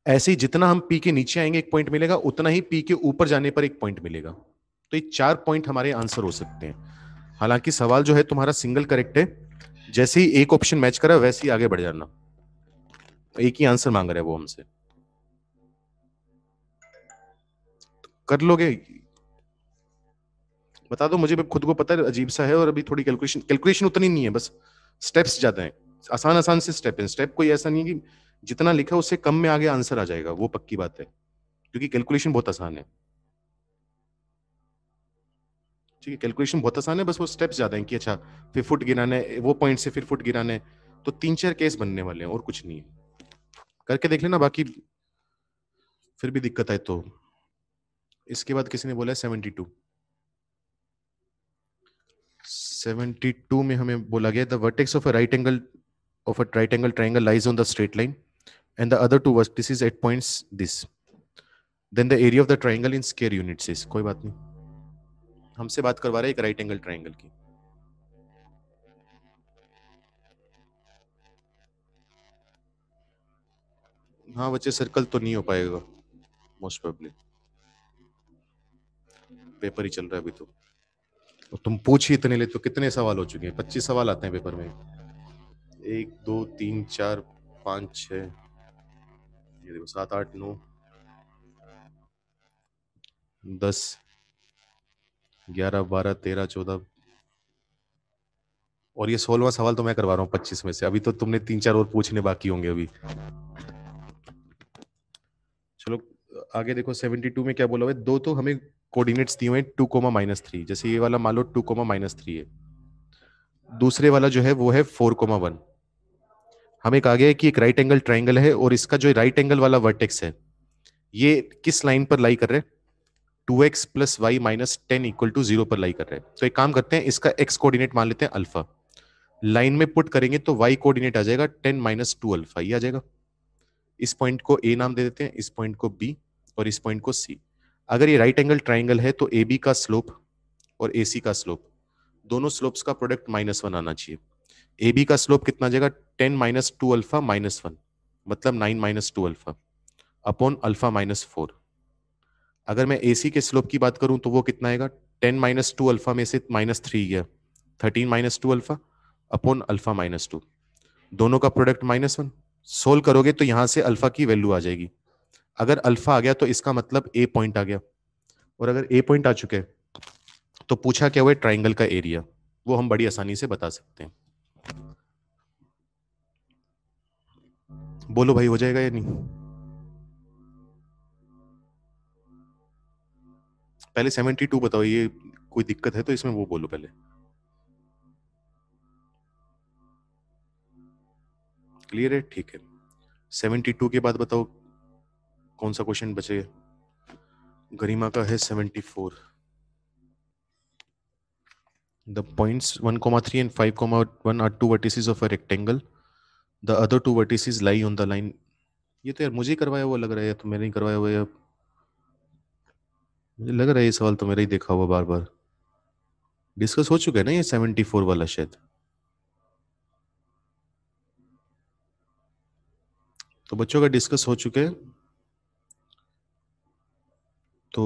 ऐसे ही जितना हम पी के नीचे आएंगे एक पॉइंट मिलेगा उतना ही पी के ऊपर जाने पर एक पॉइंट मिलेगा तो ये चार पॉइंट हमारे आंसर हो सकते हैं हालांकि सवाल जो है तुम्हारा सिंगल करेक्ट है जैसे ही एक ऑप्शन मैच करा वैसे ही आगे बढ़ जाना एक ही आंसर मांग रहे वो हमसे कर लोगे बता दो मुझे खुद को पता है अजीब सा है और अभी थोड़ी कैलकुलेशन कैलकुलेशन उतनी नहीं है बस स्टेप्स ज्यादा है आसान आसान से स्टेप है स्टेप कोई ऐसा नहीं है कि जितना लिखा उससे कम में आगे आंसर आ जाएगा वो पक्की बात है क्योंकि कैलकुलेशन बहुत आसान है ठीक है कैलकुलेशन बहुत आसान है बस वो स्टेप्स ज्यादा हैं कि अच्छा फिर फुट गिराने वो पॉइंट से फिर फुट गिराने तो तीन चार केस बनने वाले हैं और कुछ नहीं है करके देख लेना बाकी फिर भी दिक्कत आए तो इसके बाद किसी ने बोला सेवेंटी टू सेवेंटी टू में हमें बोला गया the vertex of a right angle of a right angle triangle lies on the straight line and the other two vertices at points this then the area of the triangle in square units is koi baat nahi humse baat karwa rahe ek right angle triangle ki हाँ बच्चे circle तो नहीं हो पाएगा most probably paper ही चल रहा है अभी तो और तुम पूछ ही इतने ले तो कितने सवाल हो चुके हैं पच्चीस सवाल आते हैं पेपर में एक दो तीन चार पाँच छः ये देखो सात आठ नौ दस ग्यारह बारह तेरह चौदह और ये सोलवा सवाल तो मैं करवा रहा हूँ पच्चीस में से अभी तो तुमने तीन चार और पूछने बाकी होंगे अभी चलो आगे देखो सेवेंटी टू में क्या बोला दो तो हमें कोऑर्डिनेट्स दिए हुए टू कोमा माइनस थ्री जैसे ये वाला मान लो टू कोमा माइनस थ्री है दूसरे वाला जो है वो है फोर कोमा वन हमें कहा गया है कि एक राइट एंगल ट्राइंगल है और इसका जो राइट एंगल वाला वर्टेक्स है ये किस लाइन पर लाई कर रहे हैं two x plus y minus ten equal to zero पर लाई कर रहे हैं तो एक काम करते हैं इसका एक्स कोऑर्डिनेट मान लेते हैं अल्फा लाइन में पुट करेंगे तो वाई कोऑर्डिनेट आ जाएगा टेन माइनस टू अल्फा ये आ जाएगा इस पॉइंट को ए नाम दे देते हैं इस पॉइंट को बी और इस पॉइंट को सी अगर ये राइट एंगल ट्राइंगल है तो ए बी का स्लोप और ए सी का स्लोप दोनों स्लोप्स का प्रोडक्ट माइनस वन आना चाहिए ए बी का स्लोप कितना आ जाएगा ten minus two alpha minus one मतलब nine minus two alpha upon alpha minus four अगर मैं ए सी के स्लोप की बात करूं तो वो कितना आएगा टेन माइनस टू अल्फा में से माइनस थ्री गया thirteen minus two alpha upon alpha minus two दोनों का प्रोडक्ट माइनस वन सोल्व करोगे तो यहाँ से अल्फा की वैल्यू आ जाएगी अगर अल्फा आ गया तो इसका मतलब ए पॉइंट आ गया और अगर ए पॉइंट आ चुके तो पूछा क्या हुआ ट्राइंगल का एरिया वो हम बड़ी आसानी से बता सकते हैं बोलो भाई हो जाएगा या नहीं पहले सेवेंटी टू बताओ ये कोई दिक्कत है तो इसमें वो बोलो पहले क्लियर है ठीक है सेवेंटी टू के बाद बताओ कौन सा क्वेश्चन बचे गरिमा का है seventy four the points one comma three and five comma one are two vertices of a rectangle the other two vertices lie on the line ये तो यार मुझे ही करवाया हुआ लग रहा है तो मैंने ही करवाया हुआ है मुझे लग रहा है ये सवाल तो मेरा ही देखा हुआ बार बार डिस्कस हो चुका है ना ये सेवेंटी फोर वाला शायद तो बच्चों का डिस्कस हो चुके हैं तो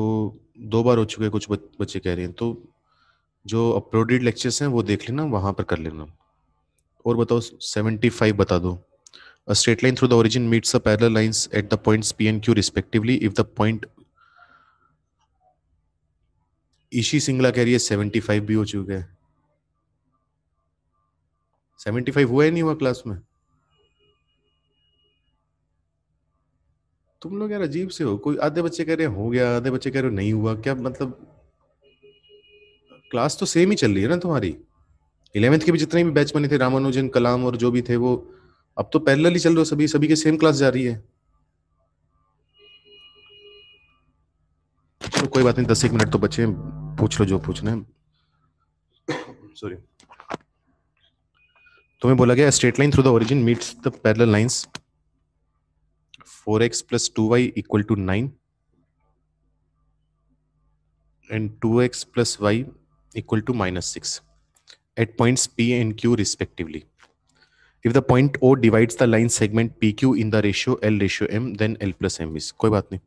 दो बार हो चुके हैं कुछ बच्चे कह रहे हैं तो जो अपलोडेड लेक्चर्स हैं वो देख लेना वहां पर कर लेना और बताओ 75 बता दो a straight line through the origin meets a parallel lines at the points P and Q respectively if the point Ishi Singla कह रही है 75 भी हो चुके हैं 75 हुआ है नहीं हुआ क्लास में तुम लोग यार अजीब से हो कोई आधे बच्चे कह रहे हो गया आधे बच्चे कह रहे हो नहीं हुआ क्या मतलब क्लास तो सेम ही चल रही है ना तुम्हारी इलेवेंथ के भी जितने भी बैच बने थे रामानुजन कलाम और जो भी थे वो अब तो पैरल ही चल रहे सभी सभी के सेम क्लास जा रही है तो कोई बात नहीं दस एक मिनट तो बचे पूछ लो जो पूछना है सॉरी तुम्हें बोला गया straight line through the origin meets the parallel lines two y equal to nine and two x plus y equal to minus six at points P and Q respectively. If the point O divides the line segment PQ in the ratio L ratio M, then L plus M is कोई बात नहीं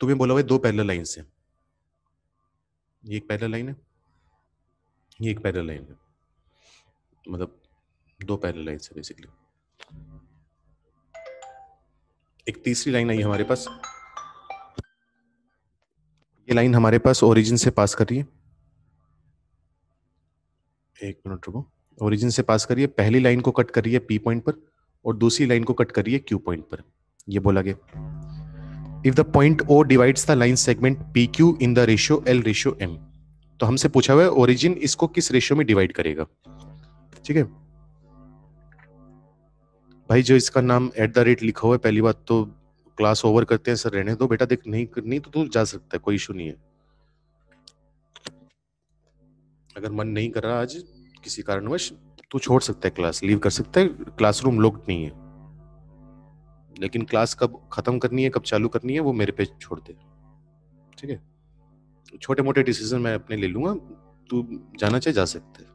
तुम्हें बोला हुआ दो parallel lines हैं ये एक पैरेलल लाइन है ये एक पैरेलल लाइन है मतलब दो पैरेलल लाइन्स है बेसिकली एक तीसरी लाइन आई हमारे पास ये लाइन हमारे पास ओरिजिन से पास कर रही है एक मिनट रुको ओरिजिन से पास करिए पहली लाइन को कट करिए पी पॉइंट पर और दूसरी लाइन को कट करिए क्यू पॉइंट पर यह बोला गया if the point O divides the line segment P Q in the ratio L ratio M तो हमसे पूछा हुआ है ओरिजिन इसको किस रेशियो में डिवाइड करेगा ठीक है भाई जो इसका नाम एट द रेट लिखा हुआ है पहली बात तो क्लास ओवर करते हैं सर रहने दो बेटा देख नहीं नहीं तो तू जा सकता है कोई इशू नहीं है अगर मन नहीं कर रहा आज किसी कारणवश तो छोड़ सकता है क्लास लीव कर सकता है क्लासरूम लोकड नहीं है लेकिन क्लास कब खत्म करनी है कब चालू करनी है वो मेरे पे छोड़ दे ठीक है छोटे मोटे डिसीजन मैं अपने ले लूंगा तू जाना चाहे जा सकते है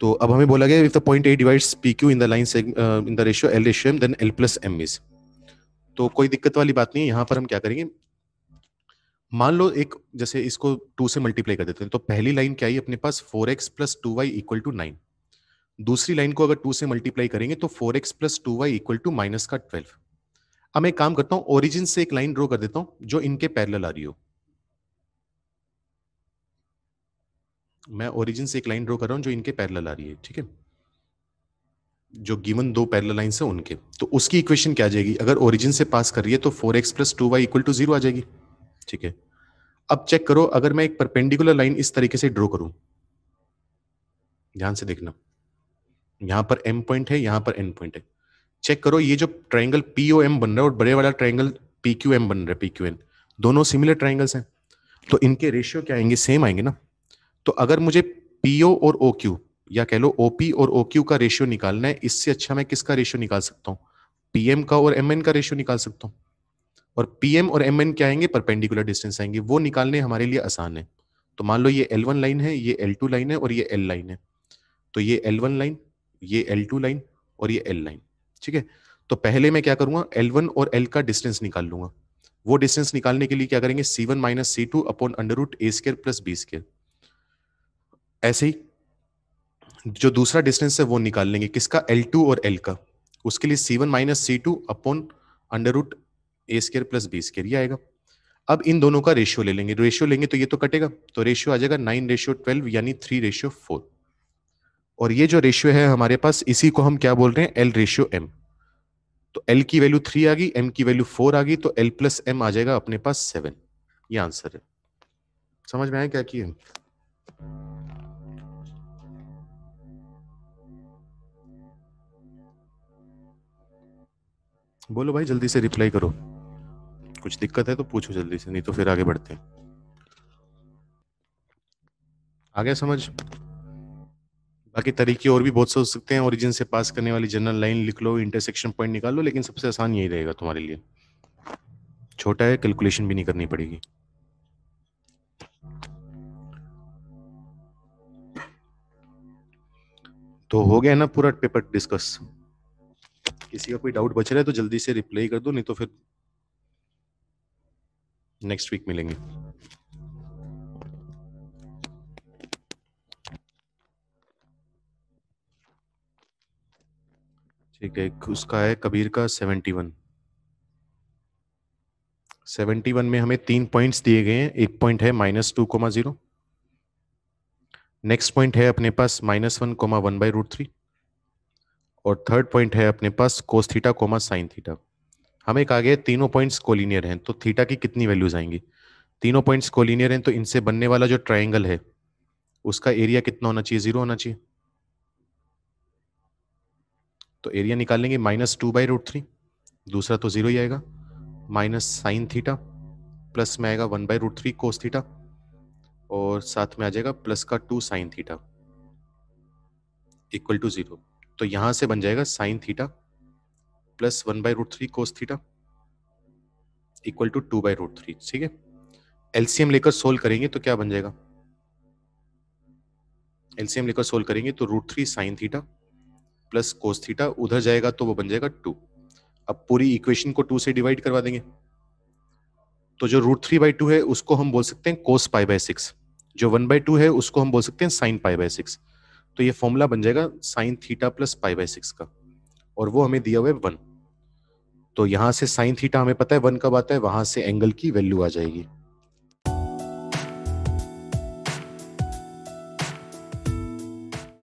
तो अब हमें बोला गया if the point A divides P Q in the line in the ratio L ratio M then L plus M is तो कोई दिक्कत वाली बात नहीं है यहाँ पर हम क्या करेंगे मान लो एक जैसे इसको टू से मल्टीप्लाई कर देते हैं तो पहली लाइन क्या है अपने पास four x plus two y equal to nine दूसरी लाइन को अगर टू से मल्टीप्लाई करेंगे तो four x plus two y equal to minus का ट्वेल्व अब मैं काम करता हूं ओरिजिन से एक लाइन ड्रो कर देता हूं जो इनके पैरेलल आ रही हो मैं ओरिजिन से एक लाइन ड्रो कर रहा हूँ जो इनके पैरेलल आ रही है ठीक है जो गिवन दो पैरेलल लाइन है उनके तो उसकी इक्वेशन क्या आ जाएगी अगर ओरिजिन से पास कर रही है तो four x plus two y equal to zero आ जाएगी ठीक है अब चेक करो अगर मैं एक परपेंडिकुलर लाइन इस तरीके से ड्रॉ करूं ध्यान से देखना यहां पर एम पॉइंट है यहां पर एन पॉइंट है चेक करो ये जो ट्राइंगल पीओ एम बन रहा है और बड़े वाला ट्राइंगल पी क्यू एम बन रहा है पी क्यू एन दोनों सिमिलर ट्राइंगल्स हैं तो इनके रेशियो क्या आएंगे सेम आएंगे ना तो अगर मुझे पीओ और ओ क्यू या कह लो ओपी और ओ क्यू का रेशियो निकालना है इससे अच्छा मैं किसका रेशियो निकाल सकता हूँ पीएम का और एम एन का रेशियो निकाल सकता हूँ और पीएम और एम एन क्या आएंगे परपेंडिकुलर डिस्टेंस आएंगे वो निकालने हमारे लिए आसान है तो मान लो ये एल वन लाइन है ये एल टू लाइन है और ये एल लाइन है तो ये एल वन लाइन ये एल टू लाइन और ये एल लाइन ठीक है तो पहले मैं क्या करूंगा एल वन और एल का डिस्टेंस निकाल लूंगा वो डिस्टेंस निकालने के लिए क्या करेंगे c one minus c two upon under root a square plus b square ऐसे ही जो दूसरा डिस्टेंस है वो निकाल लेंगे किसका एल टू और एल का उसके लिए c one minus c two upon under root a square plus b square ये आएगा अब इन दोनों का रेशियो ले लेंगे रेशियो लेंगे तो ये तो कटेगा तो रेशियो आ जाएगा नाइन रेशियो ट्वेल्व यानी थ्री रेशियो फोर और ये जो रेशियो है हमारे पास इसी को हम क्या बोल रहे हैं एल रेशियो एम तो एल की वैल्यू थ्री आ गई एम की वैल्यू फोर आ गई तो एल प्लस एम आ जाएगा अपने पास सेवन ये आंसर है समझ में आया क्या किए बोलो भाई जल्दी से रिप्लाई करो कुछ दिक्कत है तो पूछो जल्दी से नहीं तो फिर आगे बढ़ते हैं आ गया समझ बाकी तरीके और भी बहुत से हो सकते हैं ओरिजिन से पास करने वाली जनरल लाइन लिख लो इंटरसेक्शन पॉइंट निकाल लो लेकिन सबसे आसान यही रहेगा तुम्हारे लिए छोटा है कैलकुलेशन भी नहीं करनी पड़ेगी तो हो गया ना पूरा पेपर डिस्कस किसी का कोई डाउट बच रहा है तो जल्दी से रिप्लाई कर दो नहीं तो फिर नेक्स्ट वीक मिलेंगे ठीक है उसका है कबीर का सेवेंटी वन सेवेंटी वन में हमें तीन पॉइंट्स दिए गए हैं एक पॉइंट है minus two comma zero next point है अपने पास minus one comma one by root three और थर्ड पॉइंट है अपने पास cos theta comma sine theta हमें कहा गया तीनों पॉइंट्स कोलिनियर हैं तो थीटा की कितनी वैल्यूज आएंगी तीनों पॉइंट्स कोलिनियर हैं तो इनसे बनने वाला जो ट्राइंगल है उसका एरिया कितना होना चाहिए जीरो होना चाहिए तो एरिया लेंगे minus two by root three दूसरा तो जीरो ही आएगा माइनस साइन थीटा प्लस में आएगा one by root three cos theta और साथ में आ जाएगा प्लस का two sine theta equal to zero तो यहां से बन जाएगा sine theta plus one by root three cos theta equal to two by root three ठीक है एलसीएम लेकर सोल्व करेंगे तो क्या बन जाएगा एलसीएम लेकर सोल्व करेंगे तो root three sine theta plus cos theta उधर जाएगा तो वो बन जाएगा टू अब पूरी इक्वेशन को टू से डिवाइड करवा देंगे तो जो रूट थ्री बाई टू है उसको हम बोल सकते हैं कोस पाई बाय सिक्स जो वन बाई टू है उसको हम बोल सकते हैं साइन पाई बाय सिक्स तो ये फॉर्मूला बन जाएगा sine theta plus pi by six का और वो हमें दिया हुआ है वन तो यहां से साइन थीटा हमें पता है वन कब आता है वहां से एंगल की वैल्यू आ जाएगी